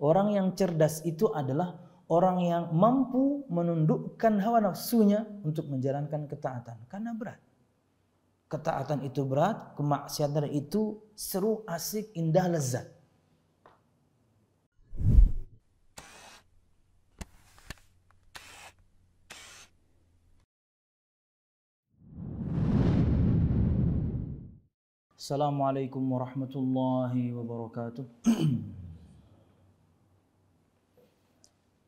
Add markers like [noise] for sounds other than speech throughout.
Orang yang cerdas itu adalah orang yang mampu menundukkan hawa nafsunya untuk menjalankan ketaatan karena berat. Ketaatan itu berat, kemaksiatan itu seru, asik, indah, lezat. Assalamualaikum warahmatullahi wabarakatuh. [clears throat]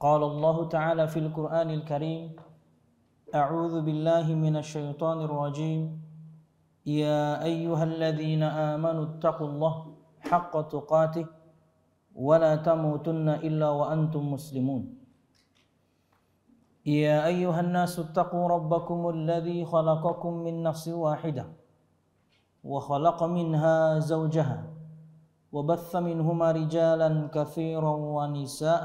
قال الله تعالى في القرآن الكريم أعوذ بالله من الشيطان الرجيم يا أيها الذين آمنوا اتقوا الله حق تقاته ولا تموتن إلا وأنتم مسلمون يا أيها الناس اتقوا ربكم الذي خلقكم من نفس واحدة وخلق منها زوجها وبث منهما رجالا كثيرا ونساء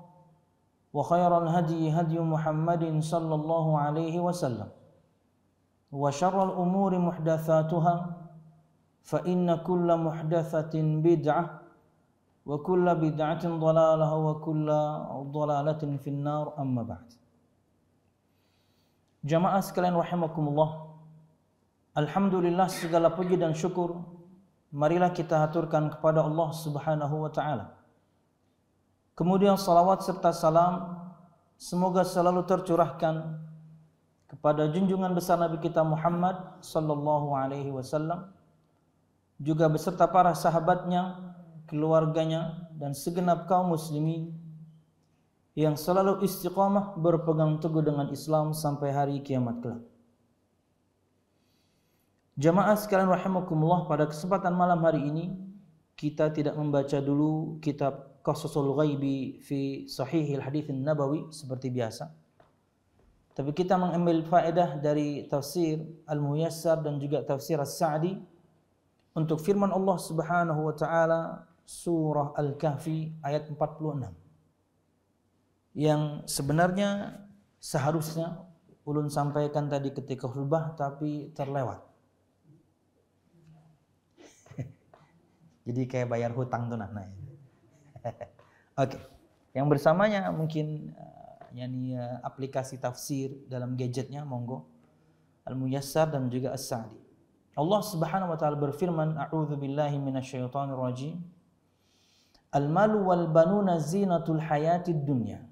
وخير الهدي هدي محمد صلى الله عليه وسلم وشر الأمور محدثاتها فإن كل محدثة بدعة وكل بدعة ضلالة وكل ضلالة في النار أما بعد جماعة sekalian رحمكم الله الحمد لله segala puji dan syukur marilah kita haturkan kepada Allah subhanahu wa ta'ala Kemudian salawat serta salam semoga selalu tercurahkan kepada junjungan besar Nabi kita Muhammad sallallahu alaihi wasallam juga beserta para sahabatnya, keluarganya dan segenap kaum muslimin yang selalu istiqamah berpegang teguh dengan Islam sampai hari kiamat kelak. Jamaah sekalian rahimakumullah pada kesempatan malam hari ini kita tidak membaca dulu kitab qasasul ghaibi fi sahihil hadith nabawi seperti biasa. Tapi kita mengambil faedah dari tafsir Al-Muyassar dan juga tafsir As-Sa'di untuk firman Allah Subhanahu wa taala surah Al-Kahfi ayat 46. Yang sebenarnya seharusnya ulun sampaikan tadi ketika khutbah tapi terlewat. [laughs] Jadi kayak bayar hutang tuh nah. nah. Oke. Okay. Yang bersamanya mungkin uh, eh, yakni uh, eh, aplikasi tafsir dalam gadgetnya monggo. Al-Muyassar dan juga As-Sa'di. Allah Subhanahu wa taala berfirman, "A'udzu billahi minasyaitonir rajim." Al-malu wal banuna zinatul hayatid dunya.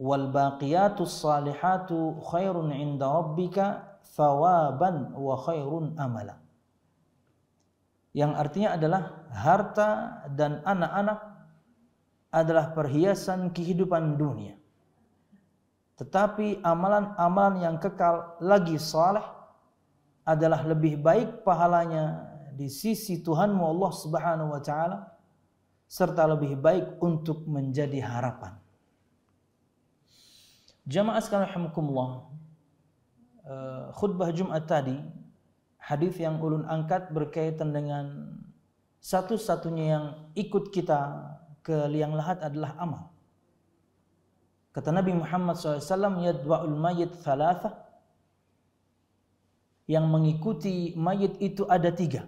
Wal baqiyatus salihatu khairun 'inda rabbika thawaban wa khairun amala yang artinya adalah harta dan anak-anak adalah perhiasan kehidupan dunia. Tetapi amalan-amalan yang kekal lagi saleh adalah lebih baik pahalanya di sisi Tuhanmu Allah Subhanahu wa taala serta lebih baik untuk menjadi harapan. Jamaah sekalian rahimakumullah. Eh, khutbah Jumat tadi hadis yang ulun angkat berkaitan dengan satu-satunya yang ikut kita ke liang lahat adalah amal. Kata Nabi Muhammad SAW, yadwa'ul mayit thalatha. Yang mengikuti mayit itu ada tiga.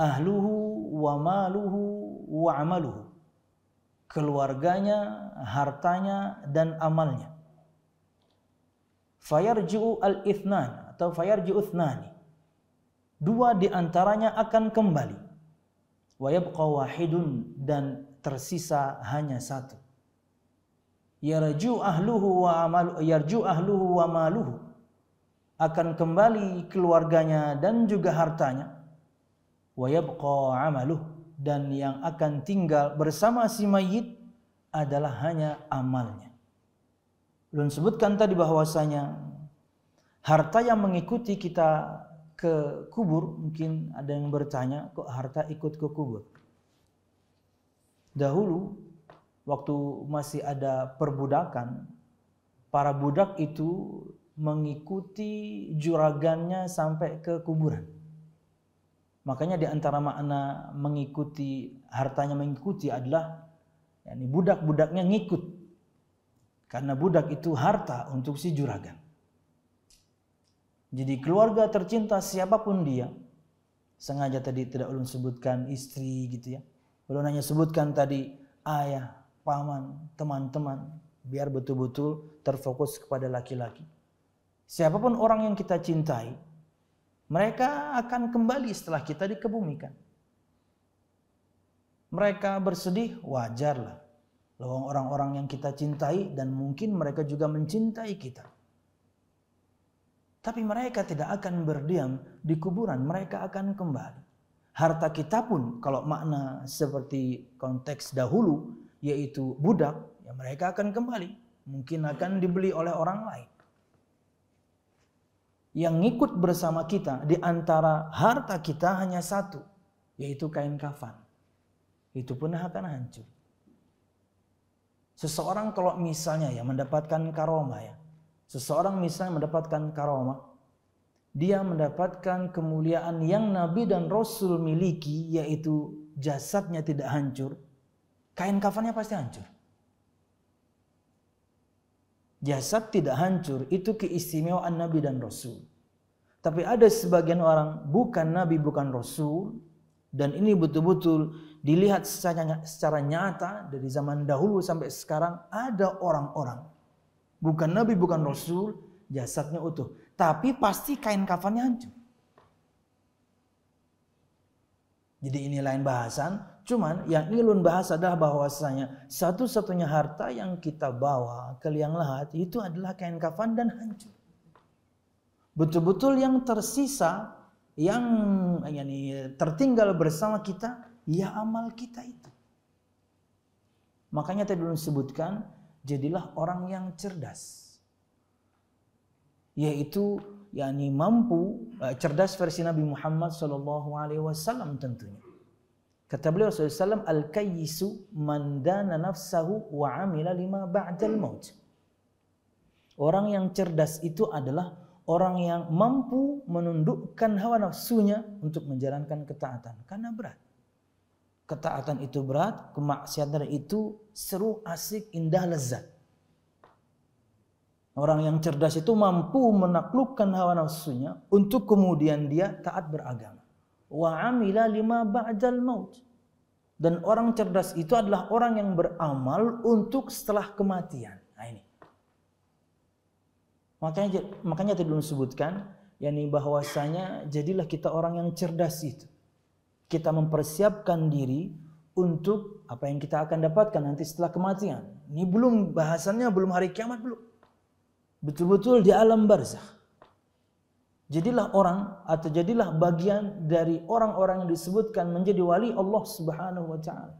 Ahluhu wa maluhu wa amaluhu. Keluarganya, hartanya, dan amalnya. Fayarji'u al-ithnan atau fayarji uthnani. Dua di antaranya akan kembali. Wa yabqa wahidun dan tersisa hanya satu. Yarju ahluhu wa amalu yarju ahluhu wa maluhu. Akan kembali keluarganya dan juga hartanya. Wa yabqa amaluh dan yang akan tinggal bersama si mayit adalah hanya amalnya. Belum sebutkan tadi bahwasanya harta yang mengikuti kita ke kubur, mungkin ada yang bertanya, kok harta ikut ke kubur? Dahulu, waktu masih ada perbudakan, para budak itu mengikuti juragannya sampai ke kuburan. Makanya di antara makna mengikuti hartanya mengikuti adalah yakni budak-budaknya ngikut. Karena budak itu harta untuk si juragan. Jadi keluarga tercinta siapapun dia, sengaja tadi tidak ulun sebutkan istri gitu ya. Ulun hanya sebutkan tadi ayah, paman, teman-teman, biar betul-betul terfokus kepada laki-laki. Siapapun orang yang kita cintai, mereka akan kembali setelah kita dikebumikan. Mereka bersedih, wajarlah. Lawang orang-orang yang kita cintai dan mungkin mereka juga mencintai kita. Tapi mereka tidak akan berdiam di kuburan, mereka akan kembali. Harta kita pun kalau makna seperti konteks dahulu yaitu budak, ya mereka akan kembali. Mungkin akan dibeli oleh orang lain. Yang ikut bersama kita di antara harta kita hanya satu, yaitu kain kafan. Itu pun akan hancur. Seseorang kalau misalnya ya mendapatkan karomah ya, Seseorang misalnya mendapatkan karomah, dia mendapatkan kemuliaan yang Nabi dan Rasul miliki, yaitu jasadnya tidak hancur, kain kafannya pasti hancur. Jasad tidak hancur, itu keistimewaan Nabi dan Rasul. Tapi ada sebagian orang, bukan Nabi, bukan Rasul, dan ini betul-betul dilihat secara, secara nyata dari zaman dahulu sampai sekarang, ada orang-orang Bukan nabi, bukan rasul, jasadnya utuh. Tapi pasti kain kafannya hancur. Jadi ini lain bahasan. Cuman yang ilun bahas adalah bahwasanya satu-satunya harta yang kita bawa ke liang lahat itu adalah kain kafan dan hancur. Betul-betul yang tersisa yang yani, tertinggal bersama kita ya amal kita itu. Makanya tadi dulu disebutkan jadilah orang yang cerdas. Yaitu yakni mampu eh, cerdas versi Nabi Muhammad sallallahu alaihi wasallam tentunya. Kata beliau Alaihi Wasallam Al-kayyisu man dana nafsahu wa amila lima ba'dal maut. Orang yang cerdas itu adalah orang yang mampu menundukkan hawa nafsunya untuk menjalankan ketaatan. Karena berat ketaatan itu berat, kemaksiatan itu seru, asik, indah, lezat. Orang yang cerdas itu mampu menaklukkan hawa nafsunya untuk kemudian dia taat beragama. Wa amila lima ba'dal maut. Dan orang cerdas itu adalah orang yang beramal untuk setelah kematian. Nah ini. Makanya makanya tadi disebutkan yakni bahwasanya jadilah kita orang yang cerdas itu kita mempersiapkan diri untuk apa yang kita akan dapatkan nanti setelah kematian. Ini belum bahasannya belum hari kiamat belum. Betul-betul di alam barzah Jadilah orang atau jadilah bagian dari orang-orang yang disebutkan menjadi wali Allah Subhanahu wa taala.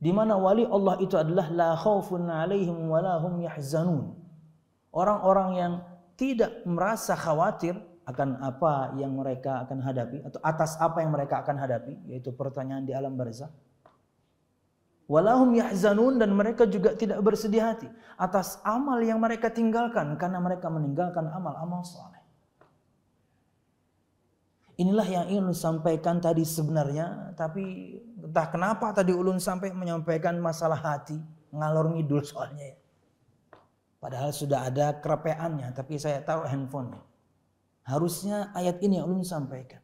Di mana wali Allah itu adalah la khaufun alaihim wa yahzanun. Orang-orang yang tidak merasa khawatir akan apa yang mereka akan hadapi atau atas apa yang mereka akan hadapi yaitu pertanyaan di alam barzah walahum yahzanun dan mereka juga tidak bersedih hati atas amal yang mereka tinggalkan karena mereka meninggalkan amal-amal saleh inilah yang ingin sampaikan tadi sebenarnya tapi entah kenapa tadi ulun sampai menyampaikan masalah hati ngalor ngidul soalnya ya. padahal sudah ada kerapeannya tapi saya tahu handphonenya Harusnya ayat ini yang ulun sampaikan.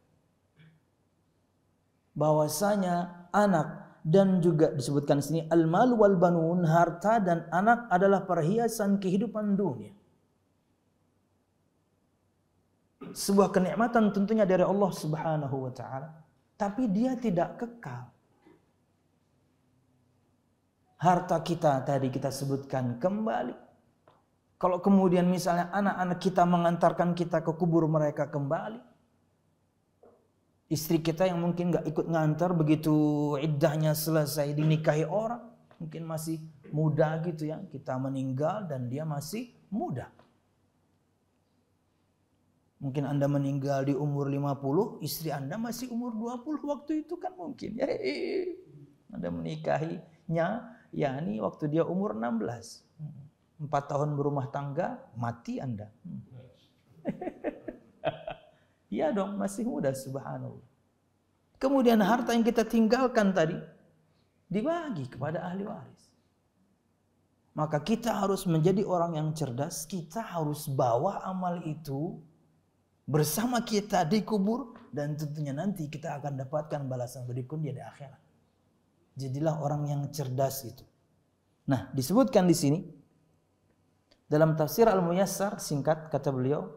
Bahwasanya anak dan juga disebutkan sini al-mal wal banun harta dan anak adalah perhiasan kehidupan dunia. Sebuah kenikmatan tentunya dari Allah Subhanahu wa taala, tapi dia tidak kekal. Harta kita tadi kita sebutkan kembali kalau kemudian misalnya anak-anak kita mengantarkan kita ke kubur mereka kembali. Istri kita yang mungkin gak ikut ngantar begitu iddahnya selesai dinikahi orang. Mungkin masih muda gitu ya. Kita meninggal dan dia masih muda. Mungkin Anda meninggal di umur 50, istri Anda masih umur 20 waktu itu kan mungkin. Ya, [laughs] Anda menikahinya yakni waktu dia umur 16 empat tahun berumah tangga, mati Anda. Hmm. [laughs] Iya dong, masih muda subhanallah. Kemudian harta yang kita tinggalkan tadi dibagi kepada ahli waris. Maka kita harus menjadi orang yang cerdas, kita harus bawa amal itu bersama kita dikubur dan tentunya nanti kita akan dapatkan balasan berikutnya di akhirat. Jadilah orang yang cerdas itu. Nah, disebutkan di sini dalam tafsir Al-Muyassar singkat kata beliau,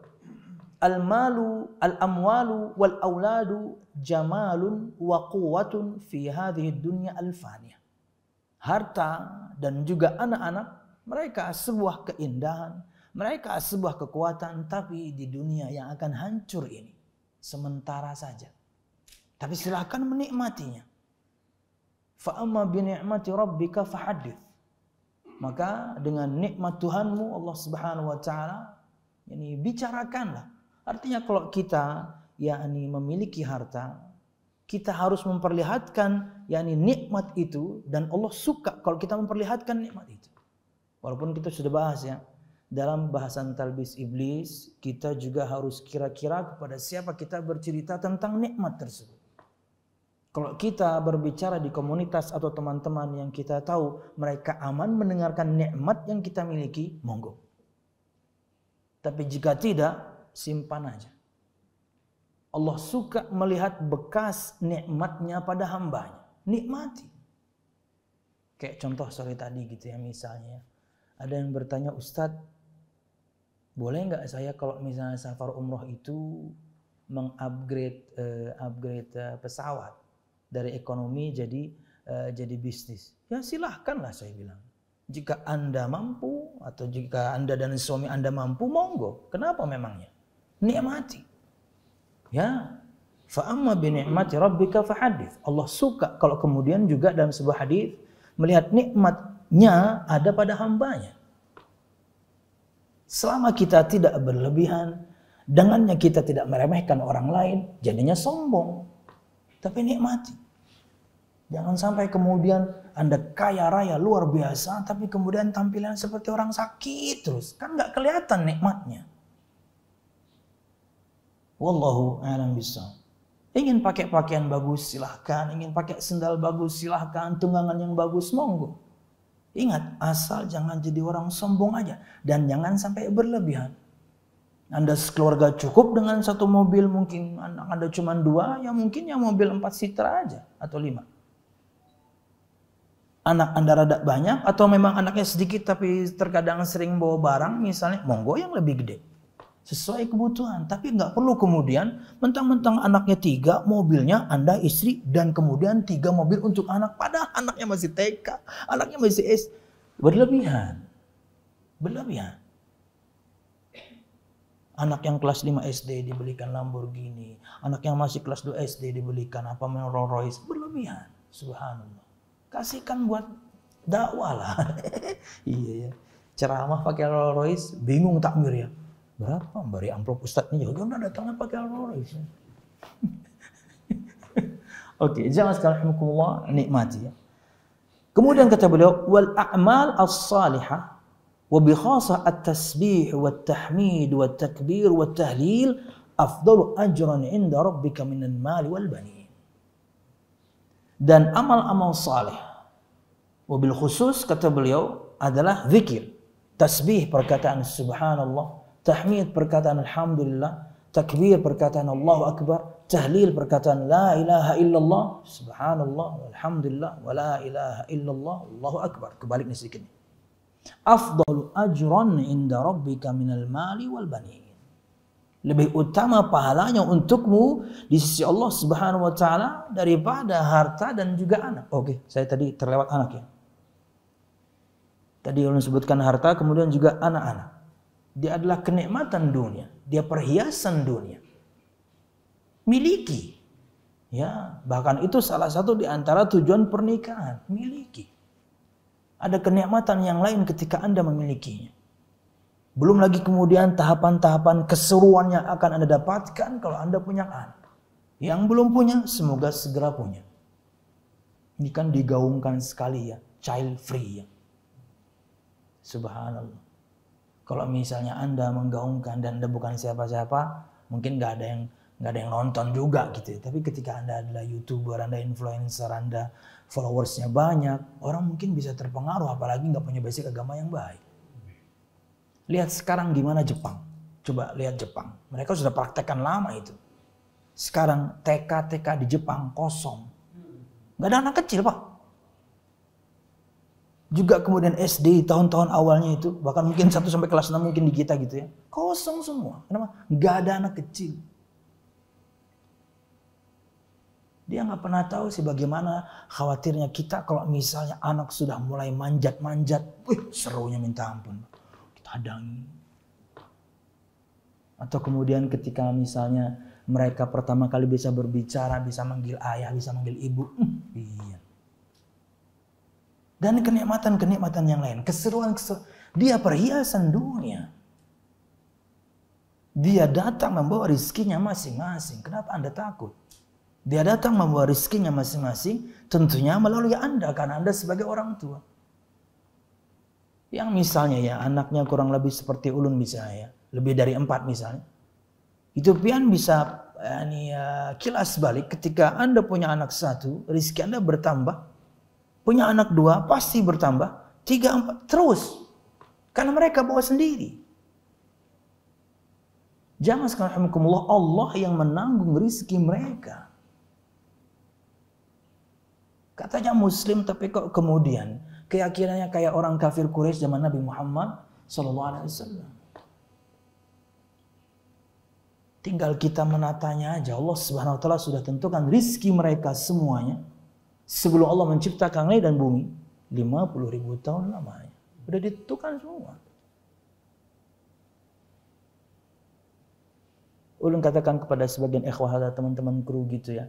al-malu al-amwalu wal auladu jamalun wa quwwatun fi hadhihi dunya al-faniyah. Harta dan juga anak-anak mereka sebuah keindahan, mereka sebuah kekuatan tapi di dunia yang akan hancur ini sementara saja. Tapi silahkan menikmatinya. Fa'amma bi ni'mati rabbika fahaddits. Maka dengan nikmat Tuhanmu Allah Subhanahu wa taala ini bicarakanlah. Artinya kalau kita yakni memiliki harta, kita harus memperlihatkan yakni nikmat itu dan Allah suka kalau kita memperlihatkan nikmat itu. Walaupun kita sudah bahas ya, dalam bahasan talbis iblis, kita juga harus kira-kira kepada siapa kita bercerita tentang nikmat tersebut. Kalau kita berbicara di komunitas atau teman-teman yang kita tahu mereka aman mendengarkan nikmat yang kita miliki, monggo. Tapi jika tidak, simpan aja. Allah suka melihat bekas nikmatnya pada hambanya. Nikmati. Kayak contoh sore tadi gitu ya misalnya. Ya. Ada yang bertanya, Ustadz, boleh nggak saya kalau misalnya safar umroh itu mengupgrade uh, upgrade uh, pesawat? dari ekonomi jadi uh, jadi bisnis. Ya silahkanlah saya bilang. Jika Anda mampu atau jika Anda dan suami Anda mampu, monggo. Kenapa memangnya? Nikmati. Ya. Fa'amma binikmati rabbika fahadith. Allah suka kalau kemudian juga dalam sebuah hadis melihat nikmatnya ada pada hambanya. Selama kita tidak berlebihan, dengannya kita tidak meremehkan orang lain, jadinya sombong. Tapi nikmati. Jangan sampai kemudian Anda kaya raya luar biasa, tapi kemudian tampilan seperti orang sakit terus. Kan nggak kelihatan nikmatnya. Wallahu a'lam bisa. Ingin pakai pakaian bagus silahkan, ingin pakai sendal bagus silahkan, tunggangan yang bagus monggo. Ingat, asal jangan jadi orang sombong aja dan jangan sampai berlebihan. Anda sekeluarga cukup dengan satu mobil mungkin anak Anda cuma dua, ya mungkin yang mobil empat seater aja atau lima anak Anda rada banyak atau memang anaknya sedikit tapi terkadang sering bawa barang misalnya monggo yang lebih gede sesuai kebutuhan tapi nggak perlu kemudian mentang-mentang anaknya tiga mobilnya anda istri dan kemudian tiga mobil untuk anak padahal anaknya masih TK anaknya masih S berlebihan berlebihan anak yang kelas 5 SD dibelikan Lamborghini anak yang masih kelas 2 SD dibelikan apa Rolls Royce berlebihan subhanallah kasihkan buat dakwah lah. [laughs] iya ya. Ceramah pakai Rolls Royce, bingung takmir ya. Berapa beri amplop ustadznya? Ya udah datangnya pakai Rolls Royce. [laughs] Oke, okay, jangan sekali hukumullah nikmati ya. Kemudian kata beliau wal a'mal as-salihah wa bi khasah at-tasbih wa tahmid wa takbir wa tahlil afdalu ajran 'inda rabbika wal banin dan amal-amal saleh. Mobil khusus kata beliau adalah zikir, tasbih perkataan subhanallah, tahmid perkataan alhamdulillah, takbir perkataan Allahu akbar, tahlil perkataan la ilaha illallah, subhanallah, alhamdulillah, wa la ilaha illallah, Allahu akbar. Kebaliknya sedikit. Afdalu ajran inda rabbika minal mali wal bani." lebih utama pahalanya untukmu di sisi Allah Subhanahu wa taala daripada harta dan juga anak. Oke, saya tadi terlewat anak ya. Tadi Allah sebutkan harta kemudian juga anak-anak. Dia adalah kenikmatan dunia, dia perhiasan dunia. Miliki. Ya, bahkan itu salah satu di antara tujuan pernikahan, miliki. Ada kenikmatan yang lain ketika Anda memilikinya. Belum lagi kemudian tahapan-tahapan keseruan yang akan Anda dapatkan kalau Anda punya anak. Yang belum punya, semoga segera punya. Ini kan digaungkan sekali ya, child free ya. Subhanallah. Kalau misalnya Anda menggaungkan dan Anda bukan siapa-siapa, mungkin nggak ada yang nggak ada yang nonton juga gitu ya. Tapi ketika Anda adalah YouTuber, Anda influencer, Anda followersnya banyak, orang mungkin bisa terpengaruh apalagi nggak punya basic agama yang baik. Lihat sekarang gimana Jepang. Coba lihat Jepang. Mereka sudah praktekkan lama itu. Sekarang TK-TK di Jepang kosong. Nggak ada anak kecil, Pak. Juga kemudian SD tahun-tahun awalnya itu, bahkan mungkin 1 sampai kelas 6 mungkin di kita gitu ya. Kosong semua. Kenapa? Nggak ada anak kecil. Dia nggak pernah tahu sih bagaimana khawatirnya kita kalau misalnya anak sudah mulai manjat-manjat. Wih, serunya minta ampun hadangi. Atau kemudian ketika misalnya mereka pertama kali bisa berbicara, bisa manggil ayah, bisa manggil ibu. Hmm, iya. Dan kenikmatan-kenikmatan yang lain, keseruan-keseruan. Dia perhiasan dunia. Dia datang membawa rizkinya masing-masing. Kenapa Anda takut? Dia datang membawa rizkinya masing-masing, tentunya melalui Anda, karena Anda sebagai orang tua. Yang misalnya ya anaknya kurang lebih seperti ulun misalnya, ya, lebih dari empat misalnya. Itu pian bisa yani, ya, kilas balik ketika Anda punya anak satu, rizki Anda bertambah. Punya anak dua, pasti bertambah. Tiga, empat, terus. Karena mereka bawa sendiri. Jangan sekarang Allah yang menanggung rizki mereka. Katanya muslim tapi kok kemudian keyakinannya kayak orang kafir Quraisy zaman Nabi Muhammad Sallallahu Alaihi Wasallam. Tinggal kita menatanya aja. Allah Subhanahu Wa Taala sudah tentukan rizki mereka semuanya sebelum Allah menciptakan langit dan bumi 50 ribu tahun lamanya. Sudah ditentukan semua. Ulun katakan kepada sebagian ikhwah teman-teman kru gitu ya.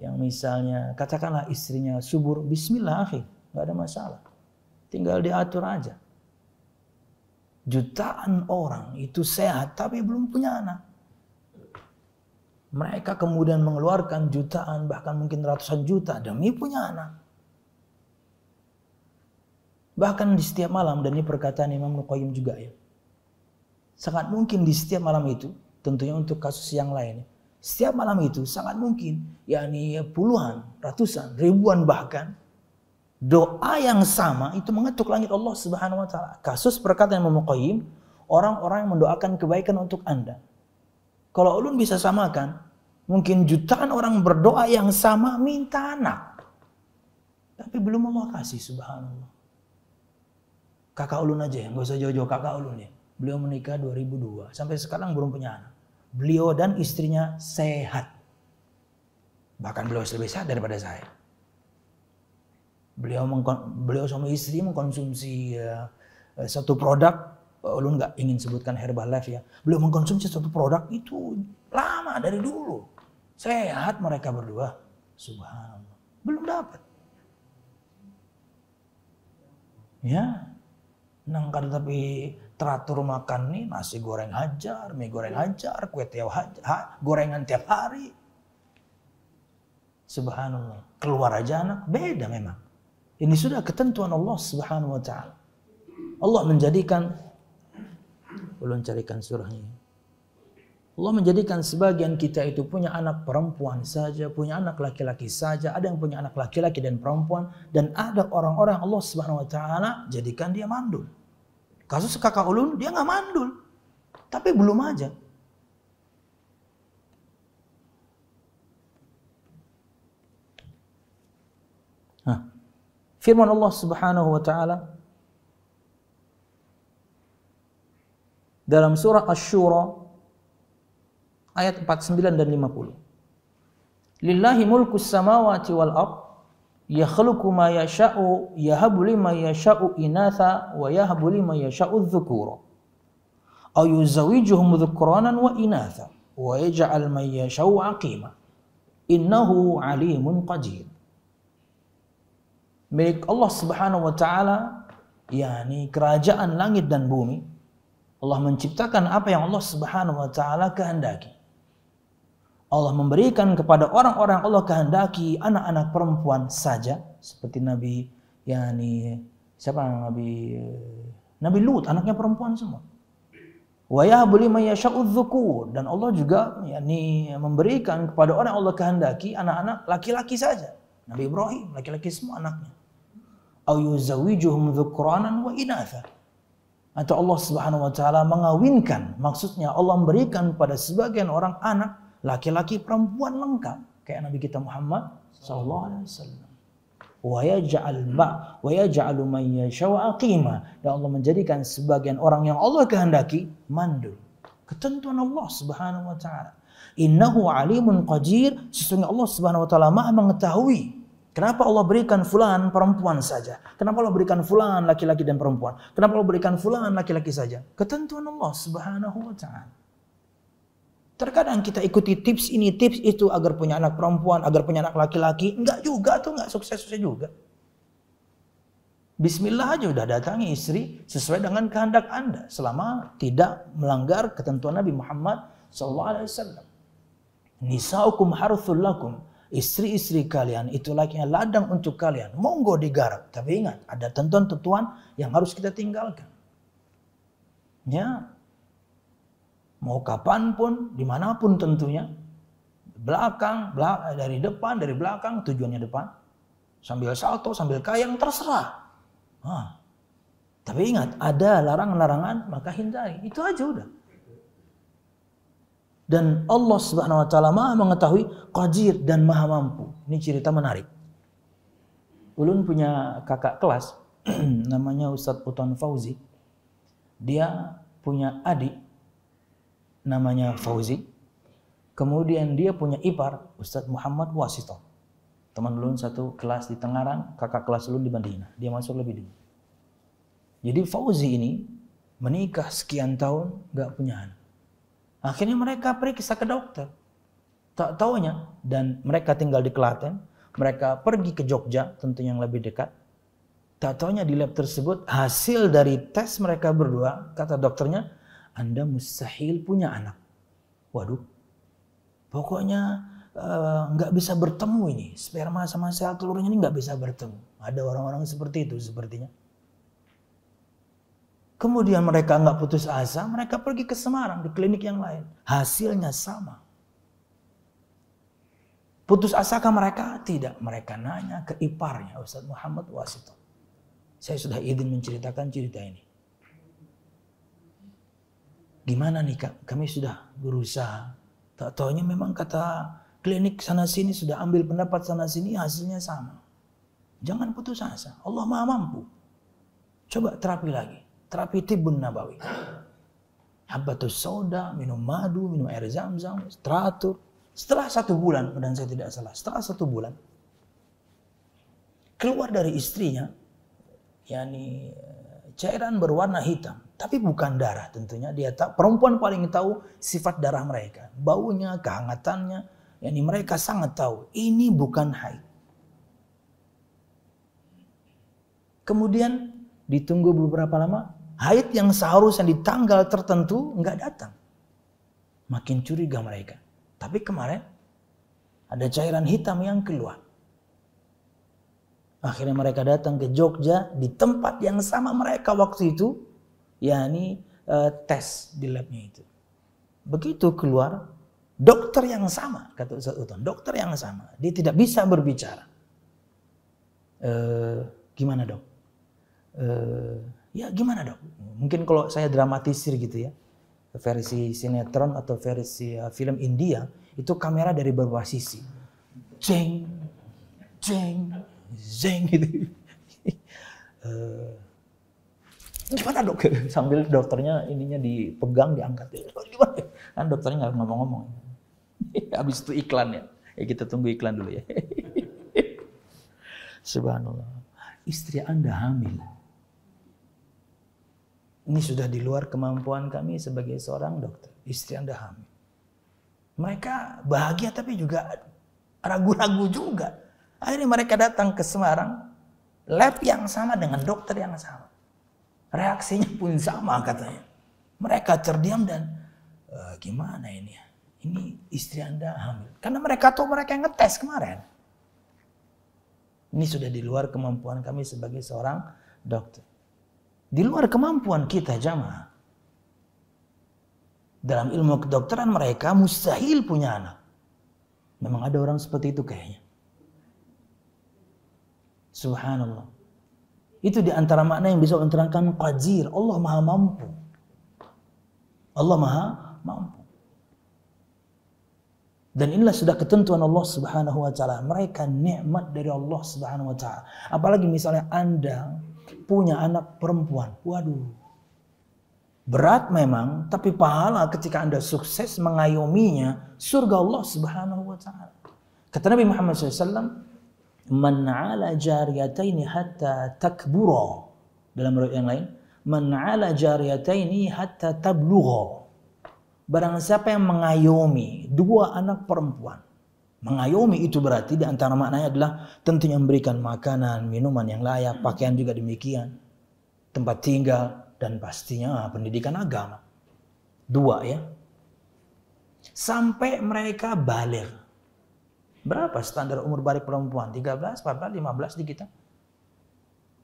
Yang misalnya katakanlah istrinya subur, bismillah akhir nggak ada masalah. Tinggal diatur aja. Jutaan orang itu sehat tapi belum punya anak. Mereka kemudian mengeluarkan jutaan bahkan mungkin ratusan juta demi punya anak. Bahkan di setiap malam dan ini perkataan Imam Nukoyim juga ya. Sangat mungkin di setiap malam itu tentunya untuk kasus yang lain. Ya. Setiap malam itu sangat mungkin yakni puluhan, ratusan, ribuan bahkan doa yang sama itu mengetuk langit Allah Subhanahu wa taala. Kasus perkataan yang Qayyim, orang-orang yang mendoakan kebaikan untuk Anda. Kalau ulun bisa samakan, mungkin jutaan orang berdoa yang sama minta anak. Tapi belum Allah kasih subhanallah. Kakak ulun aja ya, nggak usah jauh-jauh kakak ulun ya. Beliau menikah 2002, sampai sekarang belum punya anak. Beliau dan istrinya sehat. Bahkan beliau lebih sehat daripada saya beliau beliau sama istri mengkonsumsi uh, satu produk eh, lu nggak ingin sebutkan Herbalife ya beliau mengkonsumsi satu produk itu lama dari dulu sehat mereka berdua subhanallah belum dapat ya nangkar tapi teratur makan nih nasi goreng hajar mie goreng hajar kue tiaw hajar ha, gorengan tiap hari subhanallah keluar aja anak beda memang ini sudah ketentuan Allah Subhanahu wa taala. Allah menjadikan ulun carikan surahnya. Allah menjadikan sebagian kita itu punya anak perempuan saja, punya anak laki-laki saja, ada yang punya anak laki-laki dan perempuan, dan ada orang-orang Allah Subhanahu Wa Taala jadikan dia mandul. Kasus kakak ulun dia nggak mandul, tapi belum aja. Firman Allah Subhanahu wa taala dalam surah Asy-Syura ayat 49 dan 50. Lillahi mulku samawati wal ard yakhluqu ma yasha'u yahabu liman yasha'u inatha wa yahabu liman yasha'u dhukura aw yuzawijuhum dhukranan wa inatha wa yaj'al man yasha'u aqima innahu alimun qadir milik Allah Subhanahu wa taala yakni kerajaan langit dan bumi. Allah menciptakan apa yang Allah Subhanahu wa taala kehendaki. Allah memberikan kepada orang-orang Allah kehendaki anak-anak perempuan saja seperti Nabi yakni siapa Nabi Nabi Lut anaknya perempuan semua. Wa yahbu liman yasha'udz-dzukur dan Allah juga yakni memberikan kepada orang Allah kehendaki anak-anak laki-laki saja. Nabi Ibrahim laki-laki semua anaknya yuzawijuhum wa Atau Allah Subhanahu wa taala mengawinkan, maksudnya Allah memberikan pada sebagian orang anak laki-laki perempuan lengkap kayak Nabi kita Muhammad saw alaihi wasallam. Wa yaj'al ba wa yaj'alu Dan Allah menjadikan sebagian orang yang Allah kehendaki mandul. Ketentuan Allah Subhanahu wa taala. Innahu alimun qadir, sesungguhnya Allah Subhanahu wa taala Maha mengetahui Kenapa Allah berikan fulan perempuan saja? Kenapa Allah berikan fulan laki-laki dan perempuan? Kenapa Allah berikan fulan laki-laki saja? Ketentuan Allah Subhanahu wa taala. Terkadang kita ikuti tips ini, tips itu agar punya anak perempuan, agar punya anak laki-laki, enggak juga tuh enggak sukses-sukses juga. Bismillah aja udah datangi istri sesuai dengan kehendak Anda selama tidak melanggar ketentuan Nabi Muhammad SAW. Nisaukum harthul lakum. Istri-istri kalian itu layaknya ladang untuk kalian. Monggo digarap. Tapi ingat, ada tentuan-tentuan yang harus kita tinggalkan. Ya, mau kapanpun, dimanapun tentunya, belakang, belakang, dari depan, dari belakang, tujuannya depan, sambil salto, sambil kayang, terserah. Hah. Tapi ingat, ada larangan-larangan, maka hindari. Itu aja udah dan Allah Subhanahu wa taala Maha mengetahui qadir dan Maha mampu. Ini cerita menarik. Ulun punya kakak kelas [clears throat] namanya Ustadz Uton Fauzi. Dia punya adik namanya Fauzi. Kemudian dia punya ipar Ustadz Muhammad Wasito. Teman ulun satu kelas di Tangerang, kakak kelas ulun di Madinah. Dia masuk lebih dulu. Jadi Fauzi ini menikah sekian tahun gak punya anak. Akhirnya mereka periksa ke dokter. Tak taunya dan mereka tinggal di Klaten, mereka pergi ke Jogja tentu yang lebih dekat. Tak taunya di lab tersebut hasil dari tes mereka berdua kata dokternya Anda mustahil punya anak. Waduh. Pokoknya eh, nggak uh, bisa bertemu ini sperma sama sel telurnya ini nggak bisa bertemu. Ada orang-orang seperti itu sepertinya. Kemudian mereka nggak putus asa, mereka pergi ke Semarang di klinik yang lain. Hasilnya sama. Putus asa asakah mereka? Tidak. Mereka nanya ke iparnya Ustadz Muhammad Wasito. Saya sudah izin menceritakan cerita ini. Gimana nih kak? Kami sudah berusaha. Tak tahunya memang kata klinik sana sini sudah ambil pendapat sana sini hasilnya sama. Jangan putus asa. Allah maha mampu. Coba terapi lagi terapi tibun nabawi. Habatus soda, minum madu, minum air zam-zam, teratur. Setelah satu bulan, dan saya tidak salah, setelah satu bulan, keluar dari istrinya, yakni eh, cairan berwarna hitam, tapi bukan darah tentunya. Dia tak, perempuan paling tahu sifat darah mereka, baunya, kehangatannya, yakni mereka sangat tahu ini bukan haid. Kemudian ditunggu beberapa lama, haid yang seharusnya di tanggal tertentu nggak datang. Makin curiga mereka. Tapi kemarin ada cairan hitam yang keluar. Akhirnya mereka datang ke Jogja di tempat yang sama mereka waktu itu, yakni e, tes di labnya itu. Begitu keluar, dokter yang sama, kata Ustaz Uton, dokter yang sama. Dia tidak bisa berbicara. E, gimana dok? E, Ya gimana dok? Mungkin kalau saya dramatisir gitu ya, versi sinetron atau versi uh, film India, itu kamera dari beberapa sisi. Jeng, jeng, jeng gitu. uh, [laughs] gimana dok? [laughs] Sambil dokternya ininya dipegang, diangkat. Ya, gimana? Kan dokternya nggak ngomong-ngomong. [laughs] Habis itu iklan ya. Ya kita tunggu iklan dulu ya. Subhanallah. Istri Anda hamil. Ini sudah di luar kemampuan kami sebagai seorang dokter. Istri Anda hamil. Mereka bahagia tapi juga ragu-ragu juga. Akhirnya mereka datang ke Semarang. Lab yang sama dengan dokter yang sama. Reaksinya pun sama katanya. Mereka cerdiam dan e, gimana ini Ini istri Anda hamil. Karena mereka tahu mereka yang ngetes kemarin. Ini sudah di luar kemampuan kami sebagai seorang dokter. Di luar kemampuan kita jamaah. Dalam ilmu kedokteran mereka mustahil punya anak. Memang ada orang seperti itu kayaknya. Subhanallah. Itu di antara makna yang bisa menerangkan qadir. Allah maha mampu. Allah maha mampu. Dan inilah sudah ketentuan Allah subhanahu wa ta'ala. Mereka nikmat dari Allah subhanahu wa ta'ala. Apalagi misalnya Anda punya anak perempuan. Waduh. Berat memang, tapi pahala ketika Anda sukses mengayominya, surga Allah Subhanahu wa taala. Kata Nabi Muhammad SAW, Man ala jariyataini hatta takbura. Dalam riwayat yang lain, Man ala jariyataini hatta tablugha. Barang siapa yang mengayomi dua anak perempuan Mengayomi itu berarti di antara maknanya adalah tentunya memberikan makanan, minuman yang layak, hmm. pakaian juga demikian. Tempat tinggal dan pastinya ah, pendidikan agama. Dua ya. Sampai mereka balik. Berapa standar umur balik perempuan? 13, 14, 15 di kita?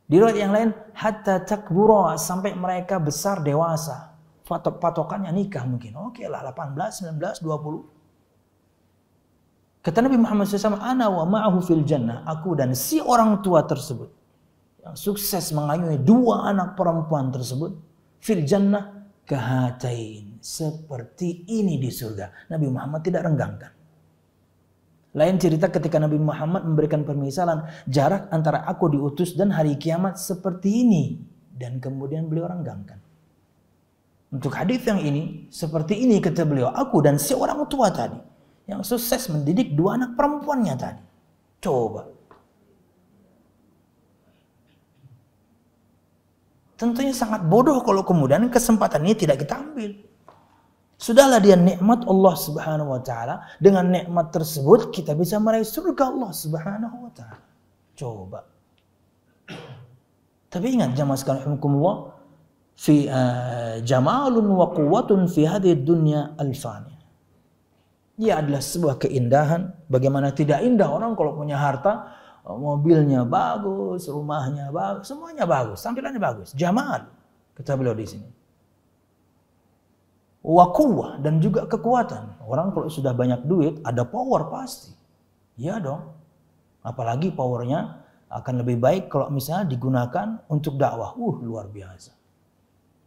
Di luar yang lain, hatta takbura sampai mereka besar dewasa. Patok patokannya nikah mungkin. Oke okay lah 18, 19, 20. Kata Nabi Muhammad SAW, Ana wa ma'ahu fil jannah. Aku dan si orang tua tersebut. Yang sukses mengayuhi dua anak perempuan tersebut. Fil jannah kehatain. Seperti ini di surga. Nabi Muhammad tidak renggangkan. Lain cerita ketika Nabi Muhammad memberikan permisalan. Jarak antara aku diutus dan hari kiamat seperti ini. Dan kemudian beliau renggangkan. Untuk hadis yang ini, seperti ini kata beliau. Aku dan si orang tua tadi yang sukses mendidik dua anak perempuannya tadi. Coba. Tentunya sangat bodoh kalau kemudian kesempatan ini tidak kita ambil. Sudahlah dia nikmat Allah Subhanahu wa taala. Dengan nikmat tersebut kita bisa meraih surga Allah Subhanahu wa taala. Coba. [clears throat] Tapi ingat jamaah sekalian hukumullah fi uh, eh, jamalun wa quwwatun fi hadhihi dunya al fani dia adalah sebuah keindahan. Bagaimana tidak indah orang kalau punya harta, oh, mobilnya bagus, rumahnya bagus, semuanya bagus, tampilannya bagus. Jamal, kata beliau di sini. Wakuwa dan juga kekuatan. Orang kalau sudah banyak duit, ada power pasti. Iya dong. Apalagi powernya akan lebih baik kalau misalnya digunakan untuk dakwah. Uh, luar biasa.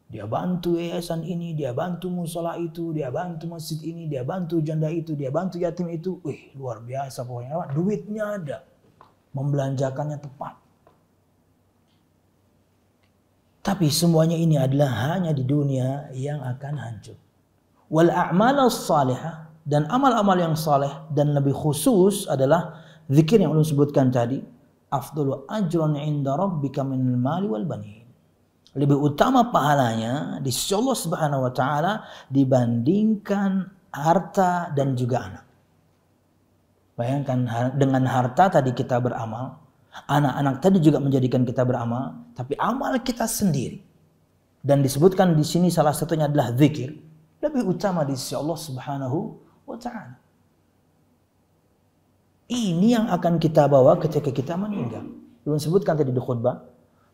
Dia bantu yayasan ini, dia bantu musola itu, dia bantu masjid ini, dia bantu janda itu, dia bantu yatim itu. Wih, luar biasa pokoknya. Duitnya ada. Membelanjakannya tepat. Tapi semuanya ini adalah hanya di dunia yang akan hancur. Wal a'mal salihah dan amal-amal yang saleh dan lebih khusus adalah zikir yang ulun sebutkan tadi. afdhalu ajrun inda rabbika minal mali wal banin lebih utama pahalanya di sisi Allah Subhanahu wa taala dibandingkan harta dan juga anak. Bayangkan dengan harta tadi kita beramal, anak-anak tadi juga menjadikan kita beramal, tapi amal kita sendiri. Dan disebutkan di sini salah satunya adalah zikir, lebih utama di sisi Allah Subhanahu wa taala. Ini yang akan kita bawa ketika kita meninggal. Belum sebutkan tadi di khutbah,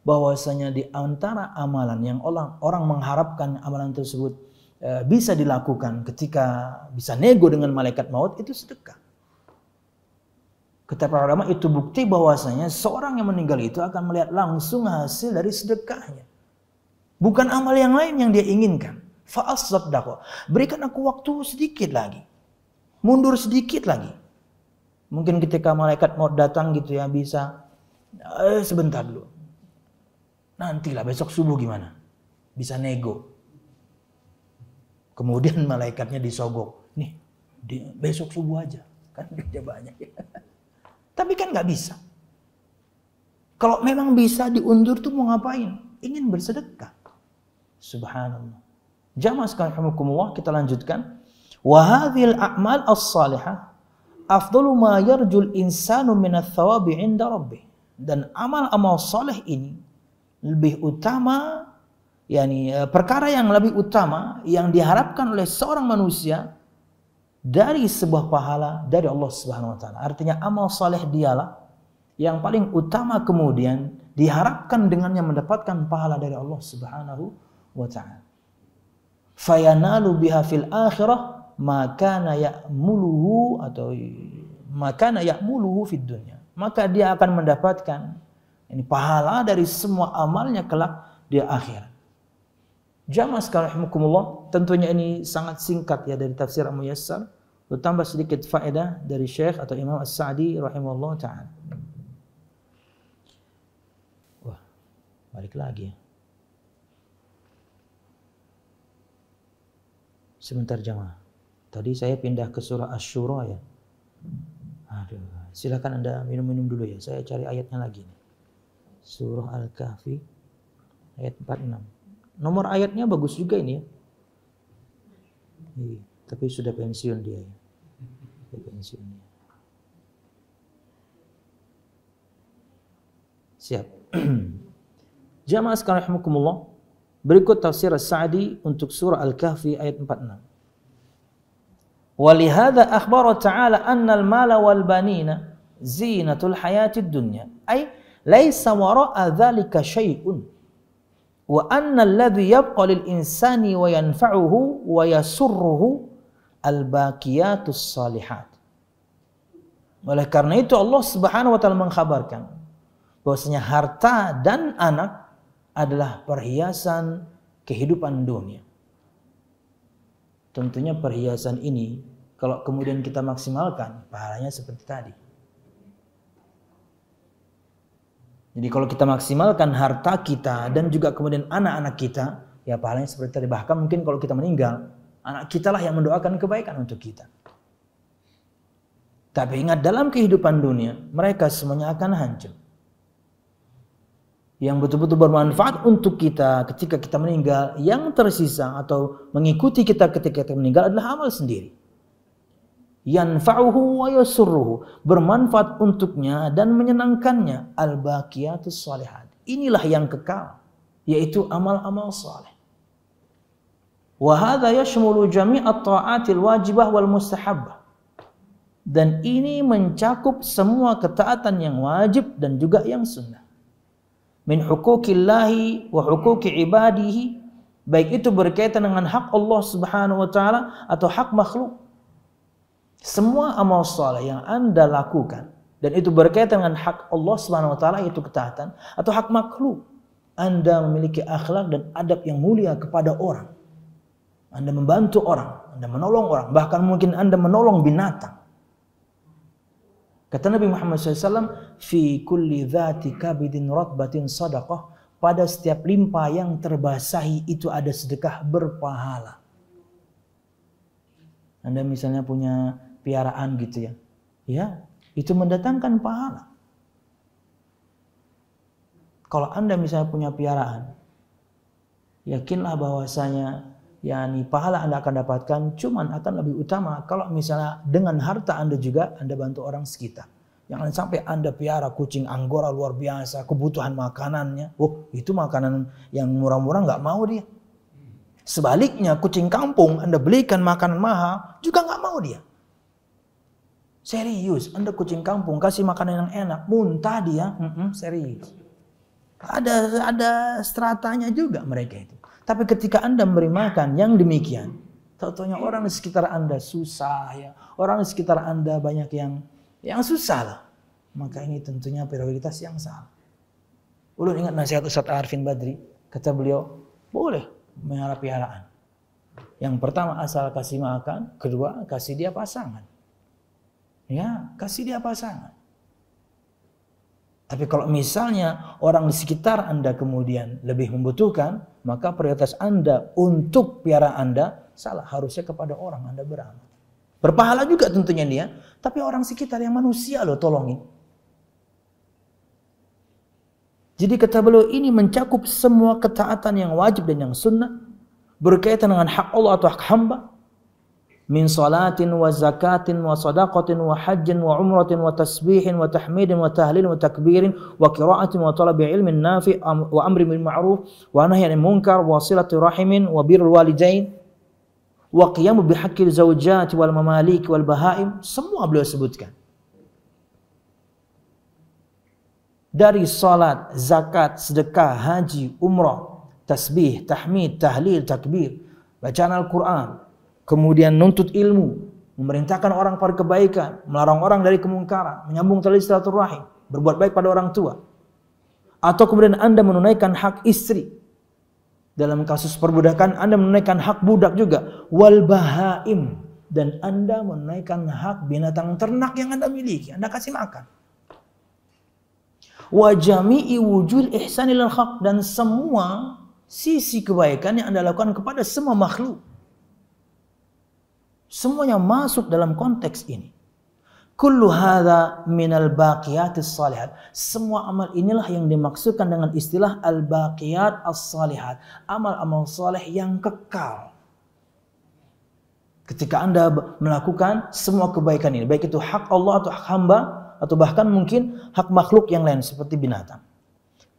bahwasanya di antara amalan yang orang orang mengharapkan amalan tersebut e, bisa dilakukan ketika bisa nego dengan malaikat maut itu sedekah. Kata para ulama itu bukti bahwasanya seorang yang meninggal itu akan melihat langsung hasil dari sedekahnya. Bukan amal yang lain yang dia inginkan. Fa'asaddaqo. Berikan aku waktu sedikit lagi. Mundur sedikit lagi. Mungkin ketika malaikat maut datang gitu ya bisa eh, sebentar dulu Nantilah besok subuh gimana? Bisa nego. Kemudian [laughs] malaikatnya disogok. Nih, besok subuh aja. Kan duitnya banyak. [laughs] Tapi kan nggak bisa. Kalau memang bisa diundur tuh mau ngapain? Ingin bersedekah. Subhanallah. Jamaah sekalian kita lanjutkan. Wahadil a'mal as-salihah afdalu ma yarjul insanu min thawabi 'inda rabbih. Dan amal-amal soleh ini lebih utama yakni eh, perkara yang lebih utama yang diharapkan oleh seorang manusia dari sebuah pahala dari Allah Subhanahu wa taala. Artinya amal saleh dialah yang paling utama kemudian diharapkan dengannya mendapatkan pahala dari Allah Subhanahu wa taala. Fayanalu biha fil akhirah maka na ya'muluhu atau maka na ya'muluhu fid dunya. Maka dia akan mendapatkan ini pahala dari semua amalnya kelak di akhirat. Jamaah sekalian tentunya ini sangat singkat ya dari tafsir al Yassar. Bertambah sedikit faedah dari Syekh atau Imam As-Sa'di rahimahullah ta'ala. Wah, balik lagi ya. Sebentar jamaah. Tadi saya pindah ke surah Ash-Shura ya. Aduh, silakan Anda minum-minum dulu ya. Saya cari ayatnya lagi nih surah Al-Kahfi ayat 46. Nomor ayatnya bagus juga ini ya. Iya, tapi sudah pensiun dia ya. Sudah pensiun Siap. [clears throat] Jamaah sekarang rahimakumullah. Berikut tafsir sadi untuk surah Al-Kahfi ayat 46. ولهذا أخبر تعالى أن المال والبنين زينة الحياة الدنيا أي laisa wara'a dzalika syai'un wa anna alladhi yabqa lil insani wa yanfa'uhu wa yasurruhu al baqiyatus salihat oleh karena itu Allah Subhanahu wa taala mengkhabarkan bahwasanya harta dan anak adalah perhiasan kehidupan dunia tentunya perhiasan ini kalau kemudian kita maksimalkan pahalanya seperti tadi Jadi kalau kita maksimalkan harta kita dan juga kemudian anak-anak kita, ya pahalanya seperti tadi. Bahkan mungkin kalau kita meninggal, anak kita lah yang mendoakan kebaikan untuk kita. Tapi ingat dalam kehidupan dunia, mereka semuanya akan hancur. Yang betul-betul bermanfaat untuk kita ketika kita meninggal, yang tersisa atau mengikuti kita ketika kita meninggal adalah amal sendiri yanfa'uhu wa yusurruhu bermanfaat untuknya dan menyenangkannya al baqiyatus salihat inilah yang kekal yaitu amal-amal saleh wa hadha yashmulu jami'at ta'atil wajibah wal mustahabbah dan ini mencakup semua ketaatan yang wajib dan juga yang sunnah min hukukillahi wa hukuki ibadihi baik itu berkaitan dengan hak Allah Subhanahu wa taala atau hak makhluk semua amal soleh yang Anda lakukan dan itu berkaitan dengan hak Allah Subhanahu wa taala itu ketaatan atau hak makhluk. Anda memiliki akhlak dan adab yang mulia kepada orang. Anda membantu orang, Anda menolong orang, bahkan mungkin Anda menolong binatang. Kata Nabi Muhammad SAW, Fi kulli dhati kabidin rotbatin sadaqah, pada setiap limpa yang terbasahi itu ada sedekah berpahala. Anda misalnya punya piaraan gitu ya. Ya, itu mendatangkan pahala. Kalau Anda misalnya punya piaraan, yakinlah bahwasanya yakni pahala Anda akan dapatkan cuman akan lebih utama kalau misalnya dengan harta Anda juga Anda bantu orang sekitar. Jangan sampai Anda piara kucing anggora luar biasa, kebutuhan makanannya. Oh, itu makanan yang murah-murah nggak mau dia. Sebaliknya kucing kampung Anda belikan makanan mahal juga nggak mau dia. Serius, Anda kucing kampung kasih makanan yang enak, muntah dia. Mm-mm, serius. Ada ada stratanya juga mereka itu. Tapi ketika Anda memberi makan yang demikian, tentunya orang di sekitar Anda susah ya. Orang di sekitar Anda banyak yang yang susah lah. Maka ini tentunya prioritas yang salah. Ulun ingat nasihat Ustaz Arfin Badri, kata beliau, boleh mengharap piaraan. Yang pertama asal kasih makan, kedua kasih dia pasangan. Ya, kasih dia pasangan. Tapi kalau misalnya orang di sekitar Anda kemudian lebih membutuhkan, maka prioritas Anda untuk piara Anda salah. Harusnya kepada orang Anda beramal. Berpahala juga tentunya dia, ya. tapi orang sekitar yang manusia loh tolongin. Jadi kata beliau ini mencakup semua ketaatan yang wajib dan yang sunnah berkaitan dengan hak Allah atau hak hamba من صلاة وزكاة وصدقة وحج وعمرة وتسبيح وتحميد وتهليل وتكبير وقراءة وطلب علم نافع وأمر بالمعروف ونهي عن المنكر وصلة رحم وبر الوالدين وقيام بحق الزوجات والمماليك والبهائم سموا beliau سبوتك dari salat, zakat, sedekah, haji, umrah, tasbih, tahmid, tahlil, takbir, bacaan Al-Quran, kemudian nuntut ilmu, memerintahkan orang pada kebaikan, melarang orang dari kemungkaran, menyambung tali silaturahim, berbuat baik pada orang tua. Atau kemudian Anda menunaikan hak istri. Dalam kasus perbudakan Anda menunaikan hak budak juga, wal bahaim dan Anda menunaikan hak binatang ternak yang Anda miliki, Anda kasih makan. Wa jami'i wujud ihsanil haq dan semua sisi kebaikan yang Anda lakukan kepada semua makhluk. Semuanya masuk dalam konteks ini. Kullu hadha minal baqiyatis salihat. Semua amal inilah yang dimaksudkan dengan istilah al-baqiyat as-salihat. Amal-amal soleh yang kekal. Ketika Anda melakukan semua kebaikan ini. Baik itu hak Allah atau hak hamba. Atau bahkan mungkin hak makhluk yang lain seperti binatang.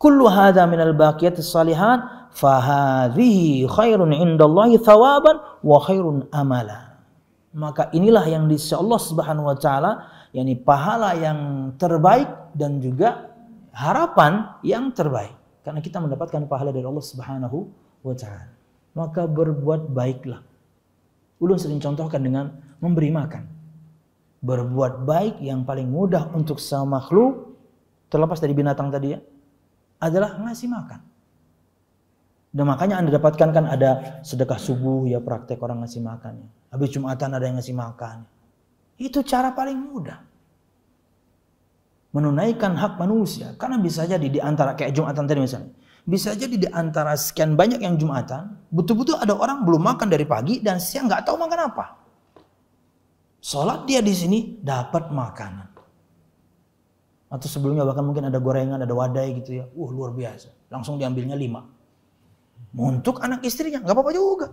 Kullu hadha minal baqiyatis salihat. Fahadhihi khairun indallahi thawaban wa khairun amala maka inilah yang di Allah Subhanahu wa taala yakni pahala yang terbaik dan juga harapan yang terbaik karena kita mendapatkan pahala dari Allah Subhanahu wa taala. Maka berbuat baiklah. Ulun sering contohkan dengan memberi makan. Berbuat baik yang paling mudah untuk sama makhluk terlepas dari binatang tadi ya adalah ngasih makan. Dan makanya Anda dapatkan kan ada sedekah subuh ya praktek orang ngasih makan. Ya. Habis Jumatan ada yang ngasih makan. Itu cara paling mudah. Menunaikan hak manusia. Karena bisa jadi di antara kayak Jumatan tadi misalnya. Bisa jadi di antara sekian banyak yang Jumatan, betul-betul ada orang belum makan dari pagi dan siang gak tahu makan apa. Sholat dia di sini dapat makanan. Atau sebelumnya bahkan mungkin ada gorengan, ada wadai gitu ya. uh, luar biasa. Langsung diambilnya lima. Untuk anak istrinya, nggak apa-apa juga.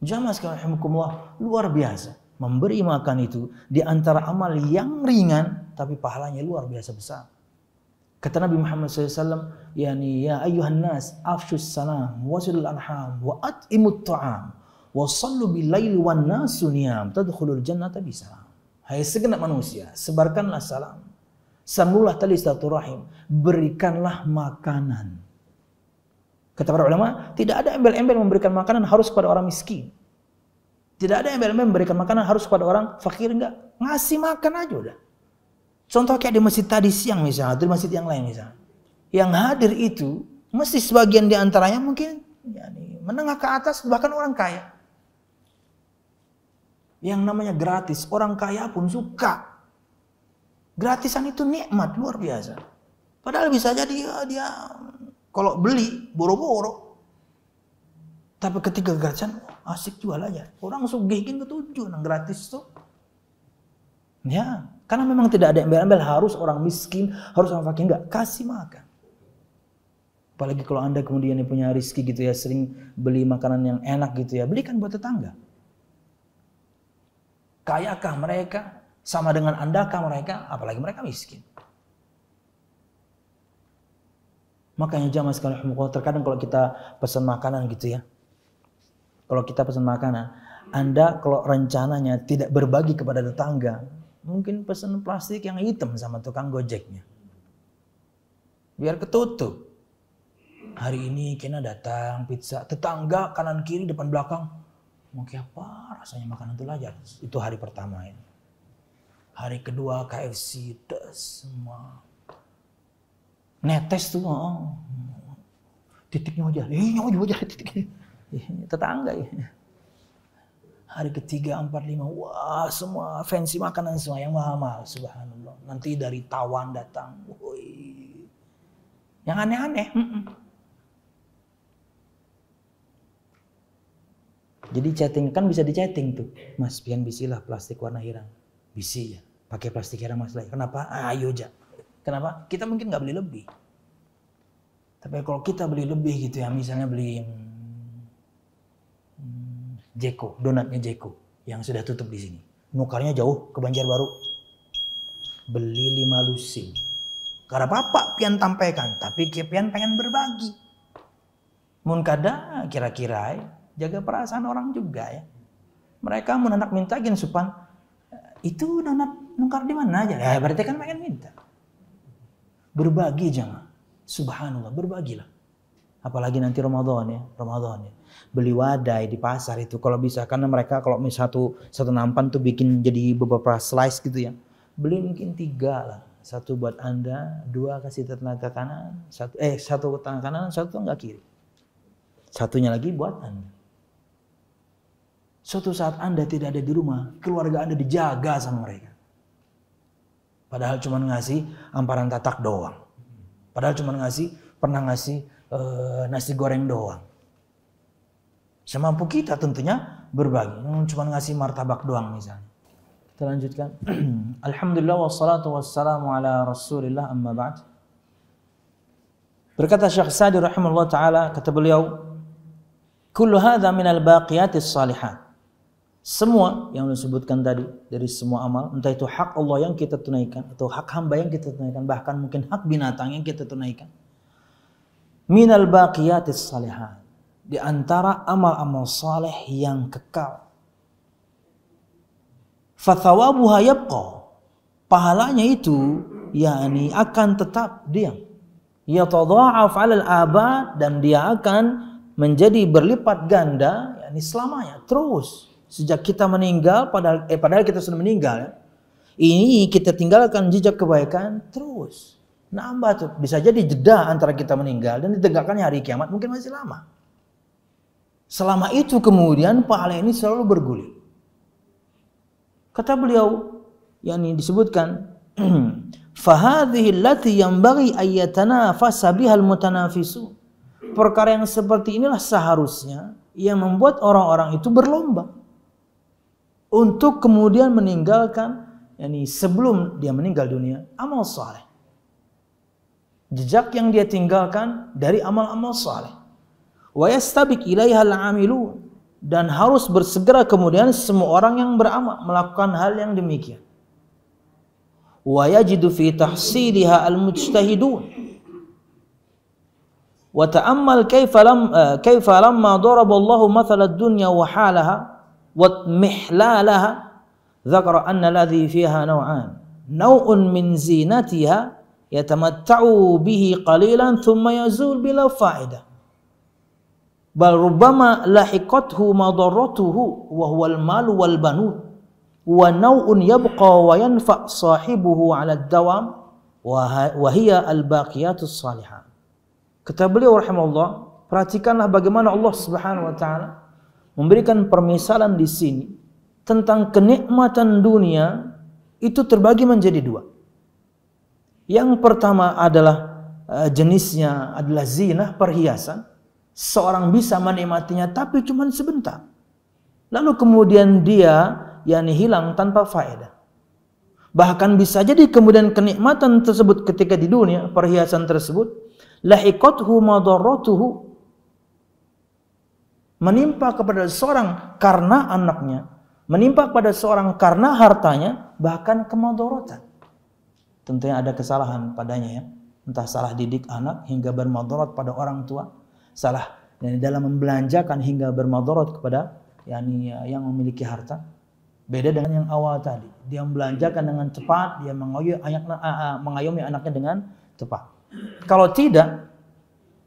Jamaah sekalian luar biasa. Memberi makan itu di antara amal yang ringan tapi pahalanya luar biasa besar. Kata Nabi Muhammad SAW, yani ya ayuhan nas afshus salam wasilul arham wa at'imut ta'am wa sallu bilayl wa wan nasu niyam tadkhulul jannata bisalam. Hai segenap manusia, sebarkanlah salam. Sambullah tali satu rahim berikanlah makanan Kata para ulama, tidak ada embel-embel memberikan makanan harus kepada orang miskin. Tidak ada embel-embel memberikan makanan harus kepada orang fakir enggak. Ngasih makan aja udah. Contoh kayak di masjid tadi siang misalnya, atau di masjid yang lain misalnya. Yang hadir itu, mesti sebagian di antaranya mungkin yani, menengah ke atas, bahkan orang kaya. Yang namanya gratis, orang kaya pun suka. Gratisan itu nikmat luar biasa. Padahal bisa jadi ya, dia, dia kalau beli, boro-boro. Tapi ketika gratisan, asik jual aja. Orang sugih ke tujuh, nang gratis tuh. Ya, karena memang tidak ada embel-embel harus orang miskin, harus orang fakir enggak kasih makan. Apalagi kalau Anda kemudian punya rizki gitu ya, sering beli makanan yang enak gitu ya, belikan buat tetangga. Kayakah mereka? Sama dengan anda kah mereka? Apalagi mereka miskin. Makanya jamaah sekalian terkadang kalau kita pesan makanan gitu ya. Kalau kita pesan makanan, Anda kalau rencananya tidak berbagi kepada tetangga, mungkin pesan plastik yang hitam sama tukang gojeknya. Biar ketutup. Hari ini kena datang pizza, tetangga kanan kiri depan belakang. mungkin apa rasanya makanan itu lajar. Itu hari pertama ini. Hari kedua KFC, semua netes tuh oh. titiknya wajah iya wajah titiknya eh, tetangga ya hari ketiga empat lima wah semua fancy makanan semua yang mahal mahal subhanallah nanti dari tawan datang Woi. yang aneh aneh jadi chatting kan bisa di chatting tuh mas pian bisi lah plastik warna hirang bisi ya pakai plastik hirang mas lagi kenapa ah, ayo ah, ja Kenapa? Kita mungkin nggak beli lebih. Tapi kalau kita beli lebih gitu ya, misalnya beli hmm, Jeko, donatnya Jeko yang sudah tutup di sini. Nukarnya jauh ke Banjarbaru. Beli lima lusin. Karena bapak pian tampaikan, tapi pian pengen berbagi. Munkada kira-kira ya, jaga perasaan orang juga ya. Mereka menanak minta gin supan eh, itu donat nukar di mana aja. Ya berarti kan pengen minta. Berbagi jangan. Subhanallah, berbagilah. Apalagi nanti Ramadan ya, Ramadan ya. Beli wadai di pasar itu kalau bisa karena mereka kalau misal satu satu nampan tuh bikin jadi beberapa slice gitu ya. Beli mungkin tiga lah. Satu buat Anda, dua kasih tenaga kanan, satu eh satu tangan kanan, satu enggak kiri. Satunya lagi buat Anda. Suatu saat Anda tidak ada di rumah, keluarga Anda dijaga sama mereka. Padahal cuma ngasih amparan tatak doang. Padahal cuma ngasih, pernah ngasih e, nasi goreng doang. Semampu kita tentunya berbagi. Hmm, cuma ngasih martabak doang misalnya. Kita lanjutkan. [clears throat] Alhamdulillah wassalatu wassalamu ala rasulillah amma ba'd. Berkata Syekh Sa'di rahimahullah ta'ala, kata beliau, Kullu hadha minal baqiyatis salihat semua yang disebutkan tadi dari semua amal entah itu hak Allah yang kita tunaikan atau hak hamba yang kita tunaikan bahkan mungkin hak binatang yang kita tunaikan minal baqiyatis salihah di antara amal-amal saleh yang kekal fathawabuha yabqa pahalanya itu yakni akan tetap diam yatadha'af 'alal abad dan dia akan menjadi berlipat ganda yakni selamanya terus Sejak kita meninggal, padahal, eh, padahal kita sudah meninggal ya. Ini kita tinggalkan jejak kebaikan terus. Nambah tuh. Bisa jadi jeda antara kita meninggal dan ditegakkannya hari kiamat mungkin masih lama. Selama itu kemudian pahala ini selalu bergulir. Kata beliau yang disebutkan [clears throat] fahadhihi yang bagi ayatana fasabihal mutanafisu. Perkara yang seperti inilah seharusnya yang membuat orang-orang itu berlomba untuk kemudian meninggalkan yakni sebelum dia meninggal dunia amal saleh. Jejak yang dia tinggalkan dari amal-amal saleh. Wa yastabik al dan harus bersegera kemudian semua orang yang beramal melakukan hal yang demikian. Wa yajidu fi tahsiliha al-mujtahidun. Wa ta'ammal kaifa lam eh, kaifa lamma dunya wa halaha واضمحلالها ذكر أن الذي فيها نوعان نوع من زينتها يتمتع به قليلا ثم يزول بلا فائدة بل ربما لحقته مضرته وهو المال والبنون ونوع يبقى وينفع صاحبه على الدوام وهي الباقيات الصالحات. لي beliau الله perhatikanlah bagaimana Allah Subhanahu wa taala memberikan permisalan di sini tentang kenikmatan dunia itu terbagi menjadi dua. Yang pertama adalah eh, jenisnya adalah zina, perhiasan. Seorang bisa menikmatinya tapi cuma sebentar. Lalu kemudian dia yakni hilang tanpa faedah. Bahkan bisa jadi kemudian kenikmatan tersebut ketika di dunia, perhiasan tersebut, lahikothu madaratuhu menimpa kepada seorang karena anaknya, menimpa kepada seorang karena hartanya, bahkan kemadorotan. Tentunya ada kesalahan padanya ya. Entah salah didik anak hingga bermadorot pada orang tua, salah yani dalam membelanjakan hingga bermadorot kepada yani ya, yang memiliki harta. Beda dengan yang awal tadi. Dia membelanjakan dengan cepat, dia mengayomi anaknya dengan cepat. Kalau tidak,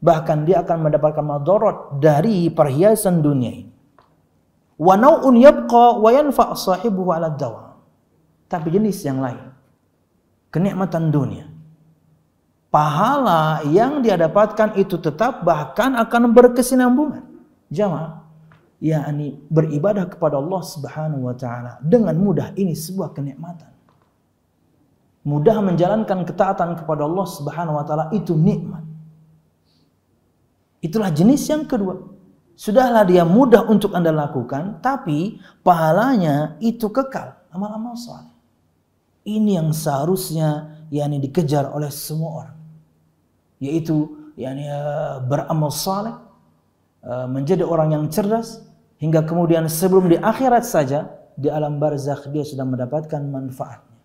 bahkan dia akan mendapatkan madarat dari perhiasan dunia ini. Wa yabqa wa Tapi jenis yang lain. Kenikmatan dunia. Pahala yang dia dapatkan itu tetap bahkan akan berkesinambungan. Jamaah, yakni beribadah kepada Allah Subhanahu wa taala dengan mudah ini sebuah kenikmatan. Mudah menjalankan ketaatan kepada Allah Subhanahu wa taala itu nikmat Itulah jenis yang kedua. Sudahlah dia mudah untuk Anda lakukan, tapi pahalanya itu kekal. Amal-amal soal. Ini yang seharusnya yakni dikejar oleh semua orang. Yaitu yakni eh, beramal soleh, eh, menjadi orang yang cerdas, hingga kemudian sebelum di akhirat saja, di alam barzakh dia sudah mendapatkan manfaatnya.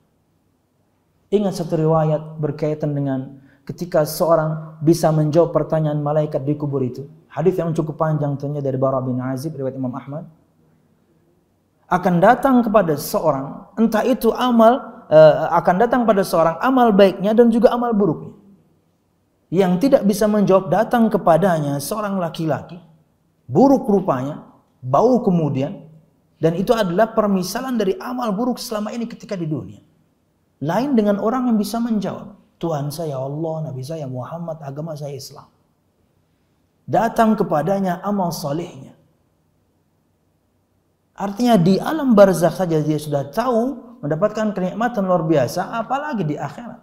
Ingat satu riwayat berkaitan dengan ketika seorang bisa menjawab pertanyaan malaikat di kubur itu. Hadis yang cukup panjang tentunya dari Bara bin Azib riwayat Imam Ahmad. Akan datang kepada seorang, entah itu amal uh, akan datang pada seorang amal baiknya dan juga amal buruknya. Yang tidak bisa menjawab datang kepadanya seorang laki-laki, buruk rupanya, bau kemudian dan itu adalah permisalan dari amal buruk selama ini ketika di dunia. Lain dengan orang yang bisa menjawab. Tuhan saya Allah, Nabi saya Muhammad, agama saya Islam. Datang kepadanya amal solehnya. Artinya di alam barzakh saja dia sudah tahu mendapatkan kenikmatan luar biasa, apalagi di akhirat.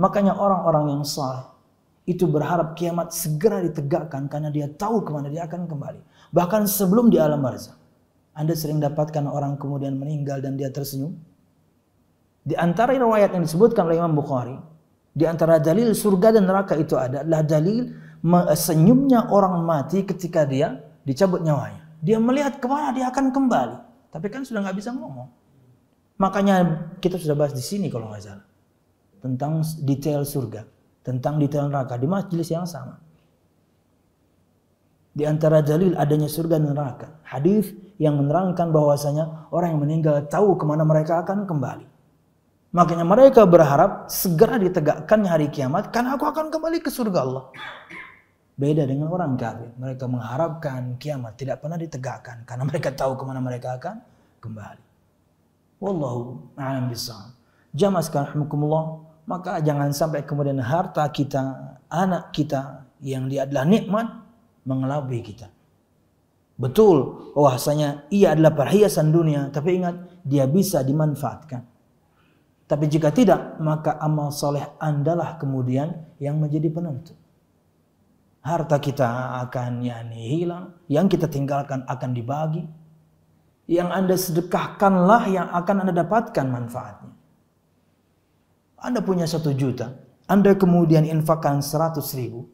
Makanya orang-orang yang salah itu berharap kiamat segera ditegakkan karena dia tahu kemana dia akan kembali. Bahkan sebelum di alam barzakh. Anda sering dapatkan orang kemudian meninggal dan dia tersenyum? Di antara riwayat yang disebutkan oleh Imam Bukhari, di antara dalil surga dan neraka itu ada adalah dalil senyumnya orang mati ketika dia dicabut nyawanya. Dia melihat kemana dia akan kembali. Tapi kan sudah nggak bisa ngomong. Makanya kita sudah bahas di sini kalau nggak salah. Tentang detail surga. Tentang detail neraka. Di majelis yang sama. Di antara dalil adanya surga dan neraka. Hadis yang menerangkan bahwasanya orang yang meninggal tahu kemana mereka akan kembali. Makanya mereka berharap segera ditegakkan hari kiamat karena aku akan kembali ke surga Allah. Beda dengan orang kafir. Mereka mengharapkan kiamat tidak pernah ditegakkan karena mereka tahu kemana mereka akan kembali. Wallahu a'lam bishawab. Jamaah sekalian maka jangan sampai kemudian harta kita, anak kita yang dia adalah nikmat mengelabui kita. Betul bahwasanya ia adalah perhiasan dunia, tapi ingat dia bisa dimanfaatkan. Tapi jika tidak, maka amal soleh andalah kemudian yang menjadi penentu. Harta kita akan yani hilang, yang kita tinggalkan akan dibagi. Yang Anda sedekahkanlah yang akan Anda dapatkan manfaatnya. Anda punya satu juta, Anda kemudian infakkan seratus ribu.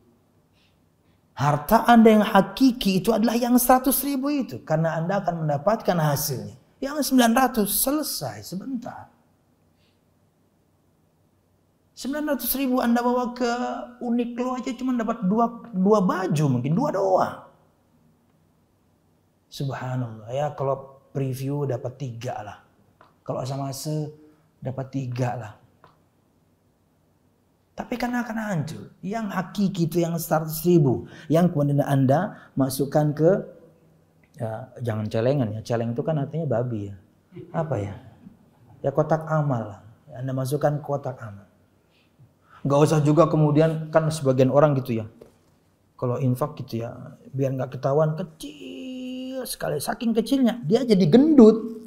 Harta Anda yang hakiki itu adalah yang seratus ribu itu. Karena Anda akan mendapatkan hasilnya. Yang sembilan ratus selesai sebentar. 900 ribu Anda bawa ke Uniqlo aja cuma dapat dua, dua baju mungkin, dua doang. Subhanallah ya kalau preview dapat tiga lah. Kalau sama se dapat tiga lah. Tapi karena akan hancur. Yang hakiki itu yang 100 ribu. Yang kemudian Anda masukkan ke, ya, jangan celengan ya. Celeng itu kan artinya babi ya. Apa ya? Ya kotak amal lah. Anda masukkan kotak amal. Gak usah juga kemudian kan sebagian orang gitu ya. Kalau infak gitu ya, biar nggak ketahuan kecil sekali, saking kecilnya dia jadi gendut.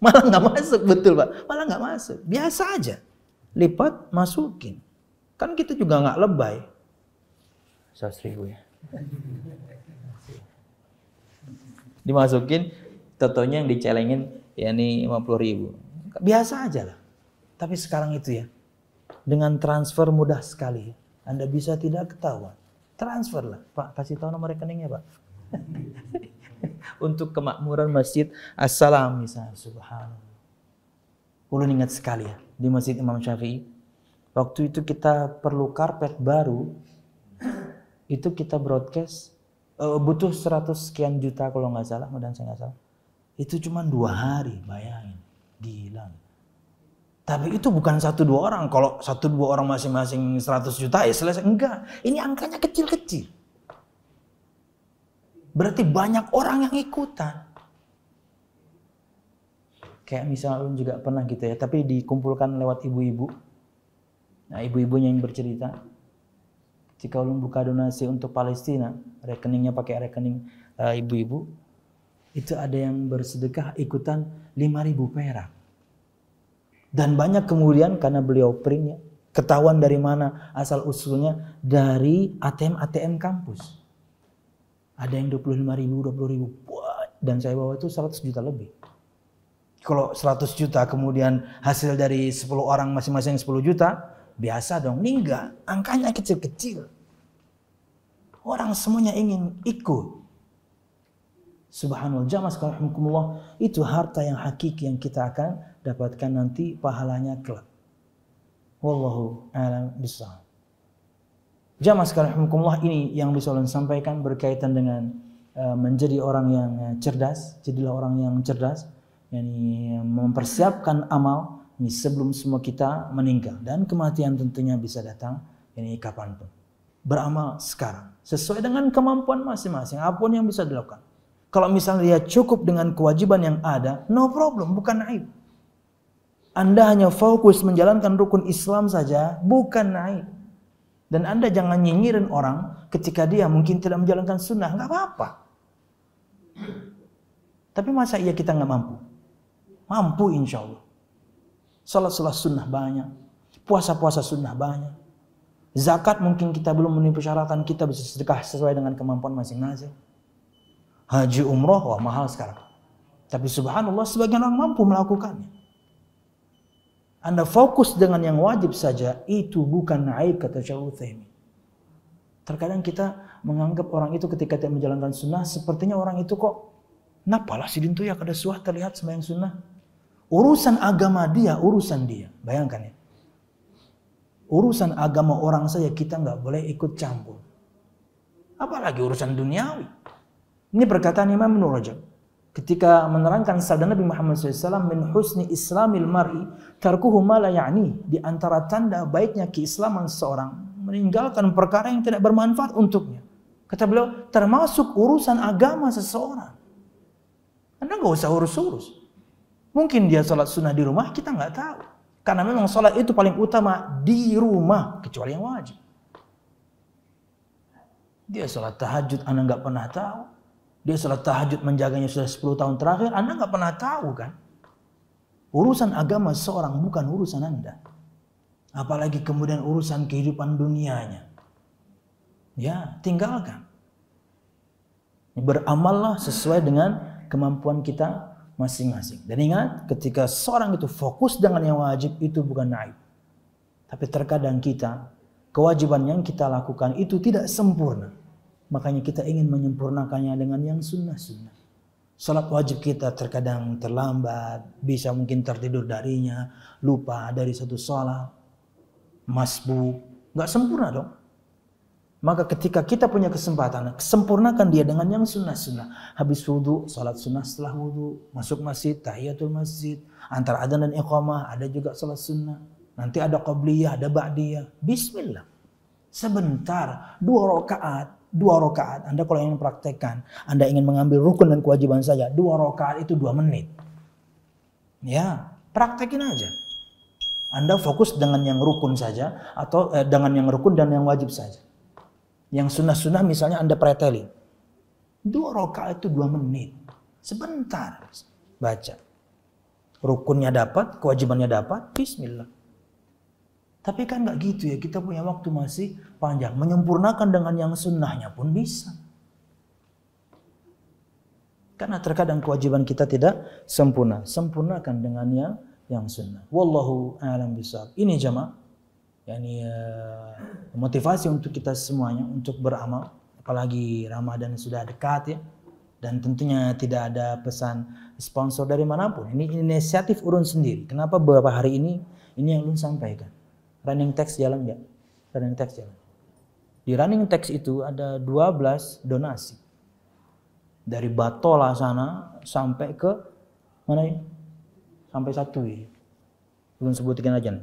Malah nggak masuk betul pak, malah nggak masuk. Biasa aja, lipat masukin. Kan kita juga nggak lebay. Sastri gue. Ya. Dimasukin, totonya yang dicelengin ya ini 50 ribu. Biasa aja lah. Tapi sekarang itu ya, dengan transfer mudah sekali. Anda bisa tidak ketahuan. Transfer lah. Pak, kasih tahu nomor rekeningnya Pak. [laughs] Untuk kemakmuran masjid Assalam misalnya. Subhanallah. Ulun ingat sekali ya. Di masjid Imam Syafi'i. Waktu itu kita perlu karpet baru. Itu kita broadcast. Uh, butuh seratus sekian juta kalau nggak salah. Mudah saya nggak salah. Itu cuma dua hari. Bayangin. Gila. Tapi itu bukan satu dua orang. Kalau satu dua orang masing-masing 100 juta ya selesai. Enggak. Ini angkanya kecil-kecil. Berarti banyak orang yang ikutan. Kayak misalnya lu juga pernah gitu ya. Tapi dikumpulkan lewat ibu-ibu. Nah ibu-ibunya yang bercerita. jika lu buka donasi untuk Palestina. Rekeningnya pakai rekening eh, ibu-ibu. Uh, itu ada yang bersedekah ikutan 5000 perak. Dan banyak kemudian karena beliau printnya, ketahuan dari mana asal usulnya dari ATM-ATM kampus. Ada yang 25 ribu, 20 ribu, dan saya bawa itu 100 juta lebih. Kalau 100 juta kemudian hasil dari 10 orang masing-masing 10 juta, biasa dong, ini enggak, angkanya kecil-kecil. Orang semuanya ingin ikut. Subhanallah, jamaah sekalian itu harta yang hakiki yang kita akan dapatkan nanti pahalanya kelak. Wallahu a'lam bishawab. Jamaah sekalian ini yang bisa ulun sampaikan berkaitan dengan eh, menjadi orang yang eh, cerdas, jadilah orang yang cerdas, yang mempersiapkan amal ini sebelum semua kita meninggal dan kematian tentunya bisa datang ini kapanpun. Beramal sekarang sesuai dengan kemampuan masing-masing apapun yang bisa dilakukan. Kalau misalnya dia cukup dengan kewajiban yang ada, no problem, bukan naik. Anda hanya fokus menjalankan rukun Islam saja, bukan naik. Dan Anda jangan nyinyirin orang ketika dia mungkin tidak menjalankan sunnah, nggak apa-apa. Tapi masa iya kita nggak mampu? Mampu insya Allah. Salat-salat sunnah banyak. Puasa-puasa sunnah banyak. Zakat mungkin kita belum memenuhi persyaratan, kita bisa sedekah sesuai dengan kemampuan masing-masing haji umroh wah mahal sekarang. Tapi subhanallah sebagian orang mampu melakukannya. Anda fokus dengan yang wajib saja, itu bukan naik kata Syaikhul Utsaimin. Terkadang kita menganggap orang itu ketika tidak menjalankan sunnah, sepertinya orang itu kok, napalah si dintu ya kada suah terlihat sembahyang sunnah. Urusan agama dia, urusan dia. Bayangkan ya. Urusan agama orang saja kita nggak boleh ikut campur. Apalagi urusan duniawi. Ini perkataan Imam Ibn Rajab. Ketika menerangkan sabda Nabi Muhammad SAW, Min husni islamil mar'i tarkuhu ma la ya'ni. Di antara tanda baiknya keislaman seorang, meninggalkan perkara yang tidak bermanfaat untuknya. Kata beliau, termasuk urusan agama seseorang. Anda nggak usah urus-urus. Mungkin dia sholat sunnah di rumah, kita nggak tahu. Karena memang sholat itu paling utama di rumah, kecuali yang wajib. Dia sholat tahajud, Anda nggak pernah tahu. Dia salat tahajud menjaganya sudah 10 tahun terakhir. Anda nggak pernah tahu kan? Urusan agama seorang bukan urusan Anda. Apalagi kemudian urusan kehidupan dunianya. Ya, tinggalkan. Beramallah sesuai dengan kemampuan kita masing-masing. Dan ingat, ketika seorang itu fokus dengan yang wajib, itu bukan naib. Tapi terkadang kita, kewajiban yang kita lakukan itu tidak sempurna. Makanya kita ingin menyempurnakannya dengan yang sunnah-sunnah. Salat wajib kita terkadang terlambat, bisa mungkin tertidur darinya, lupa dari satu salat, masbuk, nggak sempurna dong. Maka ketika kita punya kesempatan, sempurnakan dia dengan yang sunnah-sunnah. Habis wudhu, salat sunnah setelah wudhu, masuk masjid, tahiyatul masjid, antara adzan dan iqamah, ada juga salat sunnah. Nanti ada qabliyah, ada ba'diyah. Bismillah. Sebentar, dua rakaat dua rakaat. Anda kalau ingin praktekkan, Anda ingin mengambil rukun dan kewajiban saja, dua rakaat itu dua menit. Ya, praktekin aja. Anda fokus dengan yang rukun saja atau eh, dengan yang rukun dan yang wajib saja. Yang sunnah-sunnah misalnya Anda preteli. Dua rakaat itu dua menit. Sebentar baca. Rukunnya dapat, kewajibannya dapat, bismillah. Tapi kan nggak gitu ya, kita punya waktu masih panjang. Menyempurnakan dengan yang sunnahnya pun bisa. Karena terkadang kewajiban kita tidak sempurna. Sempurnakan dengan yang yang sunnah. Wallahu a'lam bishawab. Ini jamaah, Yani uh, motivasi untuk kita semuanya untuk beramal. Apalagi Ramadan sudah dekat ya. Dan tentunya tidak ada pesan sponsor dari manapun. Ini inisiatif urun sendiri. Kenapa beberapa hari ini ini yang ulun sampaikan. Running text jalan nggak? Running text jalan. Di running text itu ada 12 donasi. Dari Batola sana sampai ke mana ya? Sampai satu ya. Belum sebutkan aja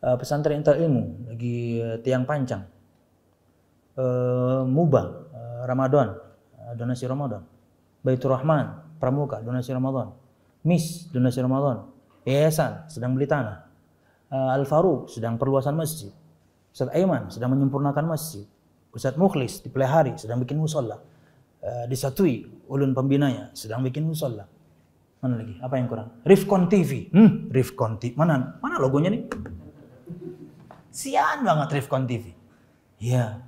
Uh, pesantren intel ilmu lagi uh, tiang panjang. uh, Mubah, uh, ramadan uh, donasi ramadan baitur rahman pramuka donasi ramadan Miss, donasi ramadan yayasan sedang beli tanah uh, Al-Faruq sedang perluasan masjid. Ustaz Aiman sedang menyempurnakan masjid. Ustaz Mukhlis di dipelihari sedang bikin musola. Uh, disatui ulun pembinanya sedang bikin musola. Mana lagi? Apa yang kurang? Rifkon TV. Hmm, Rifkon TV. Mana? Mana logonya nih? Sian banget Rifkon TV. ya,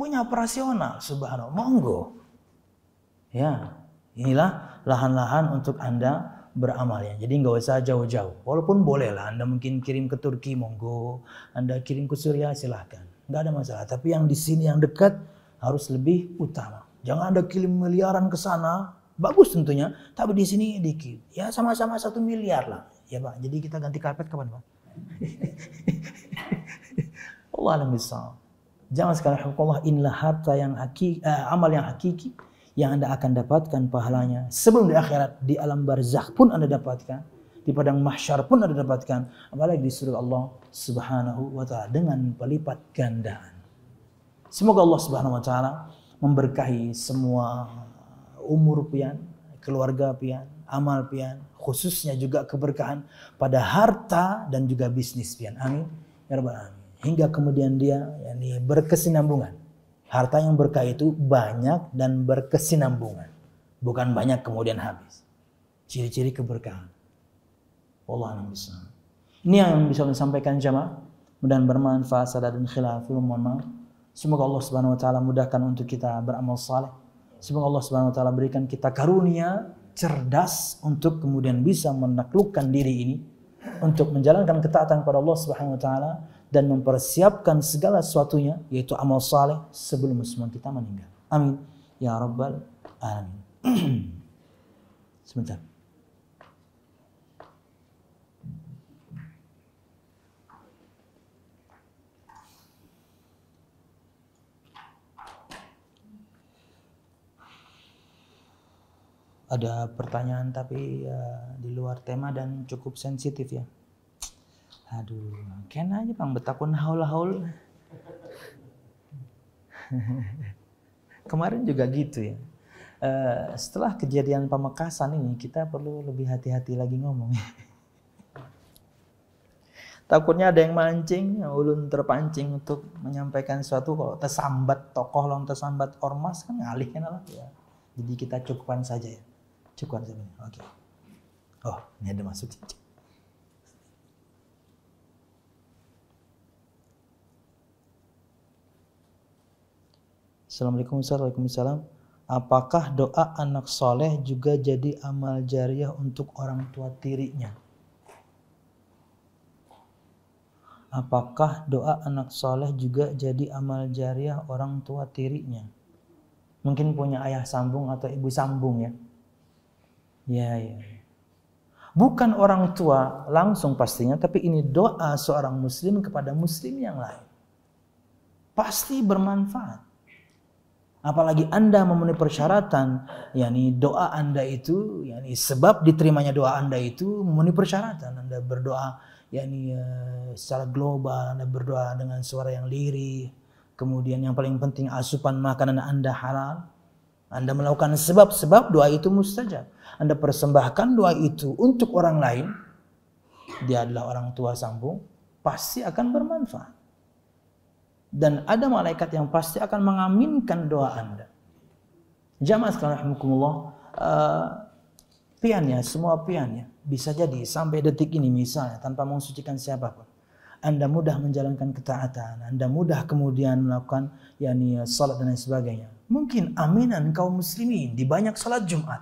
Punya operasional subhanallah. Monggo. Ya. Inilah lahan-lahan untuk Anda beramalnya. Jadi nggak usah jauh-jauh. Walaupun boleh lah, Anda mungkin kirim ke Turki, monggo. Anda kirim ke Suriah, silahkan. Nggak ada masalah. Tapi yang di sini, yang dekat, harus lebih utama. Jangan Anda kirim miliaran ke sana, bagus tentunya. Tapi di sini dikit. Ya sama-sama satu miliar lah. Ya Pak, jadi kita ganti karpet kapan Pak? [laughs] Allah alam Jangan sekarang hukum Allah inilah harta yang hakiki, eh, amal yang hakiki yang Anda akan dapatkan pahalanya sebelum di akhirat, di alam barzakh pun Anda dapatkan, di padang mahsyar pun Anda dapatkan, apalagi di surga Allah Subhanahu wa taala dengan pelipat gandaan. Semoga Allah Subhanahu wa taala memberkahi semua umur pian, keluarga pian, amal pian, khususnya juga keberkahan pada harta dan juga bisnis pian. Amin. Ya Rabbal Alamin. Hingga kemudian dia yakni berkesinambungan harta yang berkah itu banyak dan berkesinambungan. Bukan banyak kemudian habis. Ciri-ciri keberkahan. Allah bisa. Ini yang bisa saya sampaikan jemaah. Mudah bermanfaat sadar dan khilaf. Semoga Allah Subhanahu wa taala mudahkan untuk kita beramal saleh. Semoga Allah Subhanahu wa taala berikan kita karunia cerdas untuk kemudian bisa menaklukkan diri ini untuk menjalankan ketaatan kepada Allah Subhanahu wa taala dan mempersiapkan segala sesuatunya yaitu amal saleh sebelum semua kita meninggal. Amin. Ya Rabbal Alamin. [clears throat] Sebentar. Ada pertanyaan tapi ya, di luar tema dan cukup sensitif ya. Aduh, ken aja bang, betakun haul-haul. Kemarin juga gitu ya. Uh, setelah kejadian pemekasan ini, kita perlu lebih hati-hati lagi ngomong. Takutnya ada yang mancing, ulun terpancing untuk menyampaikan sesuatu kalau tersambat tokoh, long tersambat ormas kan ngalih kan lah ya. Jadi kita cukupan saja ya. cukupan saja. Oke. Okay. Oh, ini ada masuk. Assalamualaikum warahmatullahi wabarakatuh. Apakah doa anak soleh juga jadi amal jariah untuk orang tua tirinya? Apakah doa anak soleh juga jadi amal jariah orang tua tirinya? Mungkin punya ayah sambung atau ibu sambung ya? Ya, ya. Bukan orang tua langsung pastinya, tapi ini doa seorang muslim kepada muslim yang lain. Pasti bermanfaat. Apalagi Anda memenuhi persyaratan, yakni doa Anda itu, yakni sebab diterimanya doa Anda itu memenuhi persyaratan. Anda berdoa yakni eh, secara global, Anda berdoa dengan suara yang lirih. Kemudian yang paling penting asupan makanan Anda halal. Anda melakukan sebab-sebab doa itu mustajab. Anda persembahkan doa itu untuk orang lain, dia adalah orang tua sambung, pasti akan bermanfaat dan ada malaikat yang pasti akan mengaminkan doa Anda. Jamaah sekalian rahimakumullah, pian eh, piannya, semua piannya bisa jadi sampai detik ini misalnya tanpa mensucikan siapapun. Anda mudah menjalankan ketaatan, Anda mudah kemudian melakukan yakni salat dan lain sebagainya. Mungkin aminan kaum muslimin di banyak salat Jumat.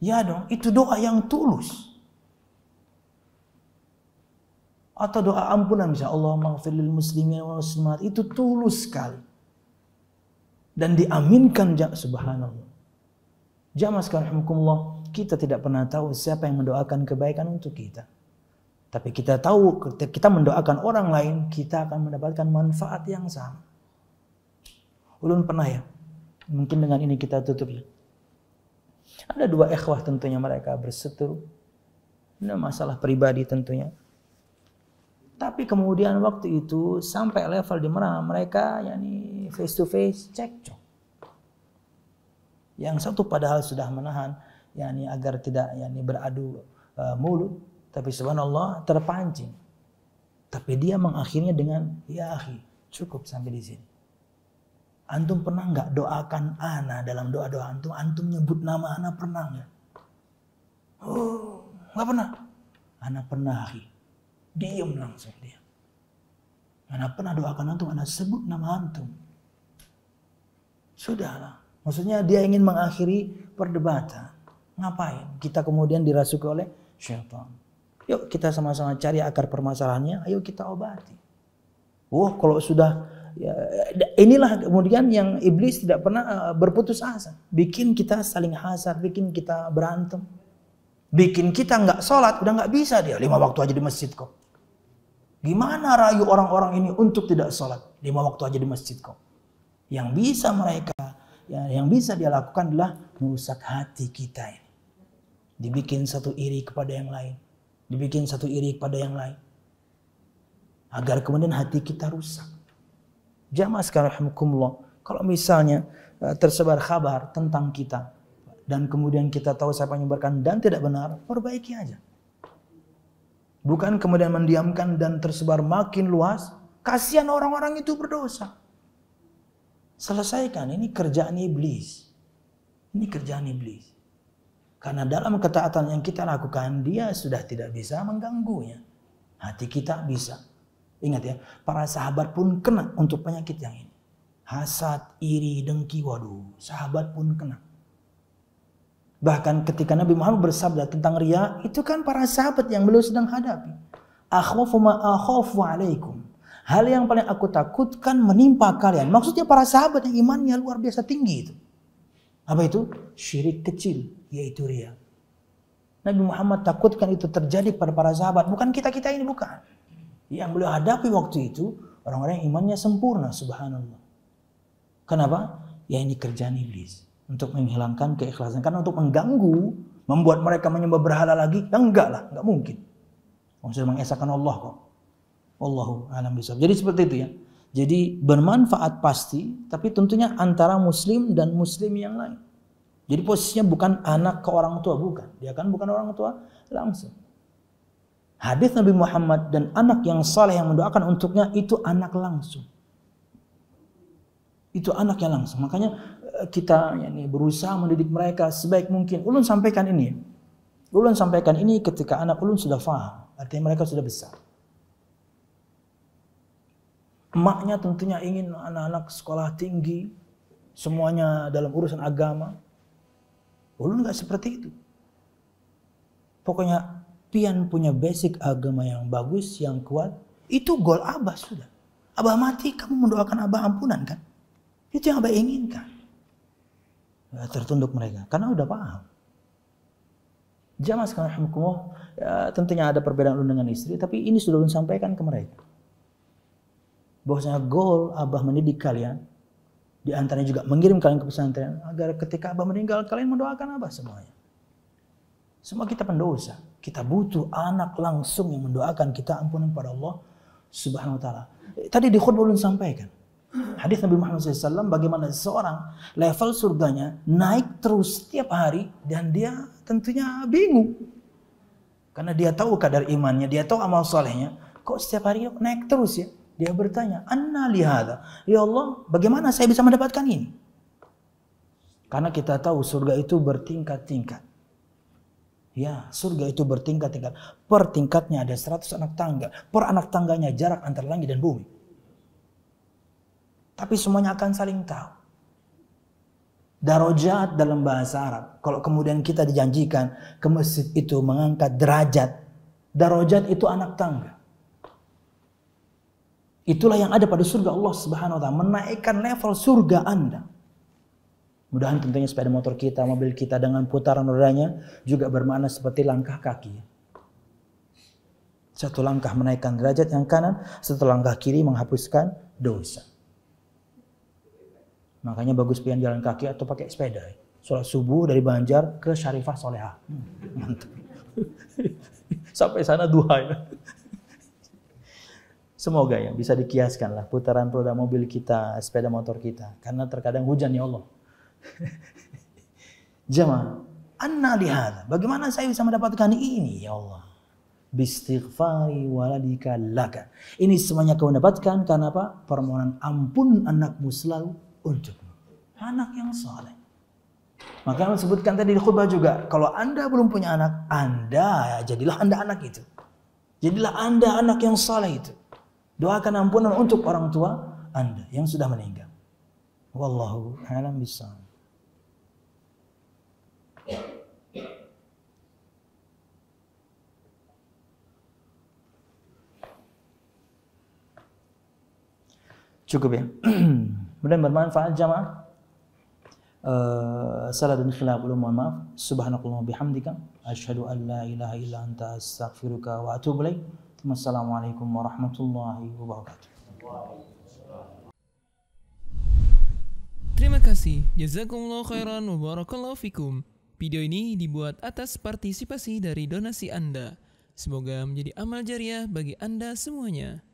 Ya dong, itu doa yang tulus. atau doa ampunan bisa Allah maghfiril muslimin wal muslimat itu tulus sekali dan diaminkan subhanallah jamaah sekalian hukumullah kita tidak pernah tahu siapa yang mendoakan kebaikan untuk kita tapi kita tahu kita mendoakan orang lain kita akan mendapatkan manfaat yang sama ulun pernah ya mungkin dengan ini kita tutup ya ada dua ikhwah tentunya mereka berseteru ini masalah pribadi tentunya tapi kemudian waktu itu sampai level di mana mereka yakni face to face cekcok. Yang satu padahal sudah menahan yakni agar tidak yakni beradu uh, mulut, tapi subhanallah terpancing. Tapi dia mengakhirinya dengan ya akhi, cukup sampai di sini. Antum pernah nggak doakan ana dalam doa-doa antum? Antum nyebut nama ana pernah nggak? Oh, nggak pernah. Ana pernah akhi Diam langsung dia. Mana pernah doakan antum, anda sebut nama antum. Sudahlah. Maksudnya dia ingin mengakhiri perdebatan. Ngapain? Kita kemudian dirasuki oleh syaitan. Yuk kita sama-sama cari akar permasalahannya, ayo kita obati. Wah kalau sudah, ya, inilah kemudian yang iblis tidak pernah eh, berputus asa. Bikin kita saling hasad, bikin kita berantem. Bikin kita nggak sholat, udah nggak bisa dia. Lima waktu aja di masjid kok. Gimana rayu orang-orang ini untuk tidak sholat lima waktu aja di masjid kok? Yang bisa mereka, ya, yang bisa dia lakukan adalah merusak hati kita ini. Dibikin satu iri kepada yang lain, dibikin satu iri kepada yang lain, agar kemudian hati kita rusak. Jamaah sekarang, alhamdulillah, kalau misalnya e, tersebar kabar tentang kita dan kemudian kita tahu siapa yang menyebarkan dan tidak benar, perbaiki aja. Bukan kemudian mendiamkan dan tersebar makin luas. Kasihan orang-orang itu berdosa. Selesaikan, ini kerjaan iblis. Ini kerjaan iblis. Karena dalam ketaatan yang kita lakukan, dia sudah tidak bisa mengganggunya. Hati kita bisa. Ingat ya, para sahabat pun kena untuk penyakit yang ini. Hasad, iri, dengki, waduh, sahabat pun kena. Bahkan ketika Nabi Muhammad bersabda tentang ria, itu kan para sahabat yang beliau sedang hadapi. Akhwafu ma akhwafu alaikum. Hal yang paling aku takutkan menimpa kalian. Maksudnya para sahabat yang imannya luar biasa tinggi itu. Apa itu? Syirik kecil, yaitu ria. Nabi Muhammad takutkan itu terjadi pada para sahabat. Bukan kita-kita ini, bukan. Yang beliau hadapi waktu itu, orang-orang yang imannya sempurna, subhanallah. Kenapa? Ya ini kerjaan iblis untuk menghilangkan keikhlasan. Karena untuk mengganggu, membuat mereka menyembah berhala lagi, ya enggak lah, enggak mungkin. Orang sudah mengesahkan Allah kok. Allahu alam bisa Jadi seperti itu ya. Jadi bermanfaat pasti, tapi tentunya antara muslim dan muslim yang lain. Jadi posisinya bukan anak ke orang tua, bukan. Dia kan bukan orang tua langsung. Hadis Nabi Muhammad dan anak yang saleh yang mendoakan untuknya itu anak langsung. Itu anak yang langsung. Makanya kita yakni berusaha mendidik mereka sebaik mungkin. Ulun sampaikan ini. Ulun sampaikan ini ketika anak ulun sudah faham, artinya mereka sudah besar. Emaknya tentunya ingin anak-anak sekolah tinggi, semuanya dalam urusan agama. Ulun nggak seperti itu. Pokoknya pian punya basic agama yang bagus, yang kuat, itu gol abah sudah. Abah mati, kamu mendoakan abah ampunan kan? Itu yang abah inginkan. Eh, tertunduk mereka karena udah paham. Jamaah sekarang hukumoh ya, tentunya ada perbedaan ulun dengan istri tapi ini sudah ulun sampaikan ke mereka. Bahwasanya goal abah mendidik kalian di antaranya juga mengirim kalian ke pesantren agar ketika abah meninggal kalian mendoakan abah semuanya. Semua kita pendosa. Kita butuh anak langsung yang mendoakan kita ampunan pada Allah Subhanahu wa taala. Tadi di khutbah ulun sampaikan Hadis Nabi Muhammad SAW bagaimana seseorang level surganya naik terus setiap hari dan dia tentunya bingung. Karena dia tahu kadar imannya, dia tahu amal solehnya. Kok setiap hari naik terus ya? Dia bertanya, Anna lihada. Ya Allah, bagaimana saya bisa mendapatkan ini? Karena kita tahu surga itu bertingkat-tingkat. Ya, surga itu bertingkat-tingkat. Per tingkatnya ada 100 anak tangga. Per anak tangganya jarak antara langit dan bumi. Tapi semuanya akan saling tahu. Darojat dalam bahasa Arab. Kalau kemudian kita dijanjikan ke masjid itu mengangkat derajat. Darojat itu anak tangga. Itulah yang ada pada surga Allah Subhanahu wa taala, menaikkan level surga Anda. mudah Mudahan tentunya sepeda motor kita, mobil kita dengan putaran rodanya juga bermakna seperti langkah kaki. Satu langkah menaikkan derajat yang kanan, satu langkah kiri menghapuskan dosa. Makanya bagus pilihan jalan kaki atau pakai sepeda. Ya. Sholat subuh dari Banjar ke Syarifah Soleha. [laughs] Sampai sana duha ya. Semoga ya bisa dikiaskan lah putaran roda mobil kita, sepeda motor kita. Karena terkadang hujan ya Allah. [laughs] Jemaah anna Bagaimana saya bisa mendapatkan ini ya Allah? Bistighfari waladika laka. Ini semuanya kau dapatkan karena apa? Permohonan ampun anakmu selalu untuk Anak yang soleh. Maka disebutkan tadi di khutbah juga, kalau Anda belum punya anak, Anda jadilah Anda anak itu. Jadilah Anda anak yang soleh itu. Doakan ampunan untuk orang tua Anda yang sudah meninggal. Wallahu a'lam bishawab. Cukup ya. [clears throat] Kemudian bermanfaat jamaah. Uh, eh, salah dan khilaf belum mohon maaf. Subhanakallah bihamdika. Ashadu an la ilaha illa anta astaghfiruka wa atubu ilaih. Wassalamualaikum warahmatullahi wabarakatuh. Terima kasih. Jazakumullah khairan wa barakallahu fikum. Video ini dibuat atas partisipasi dari donasi Anda. Semoga menjadi amal jariah bagi Anda semuanya.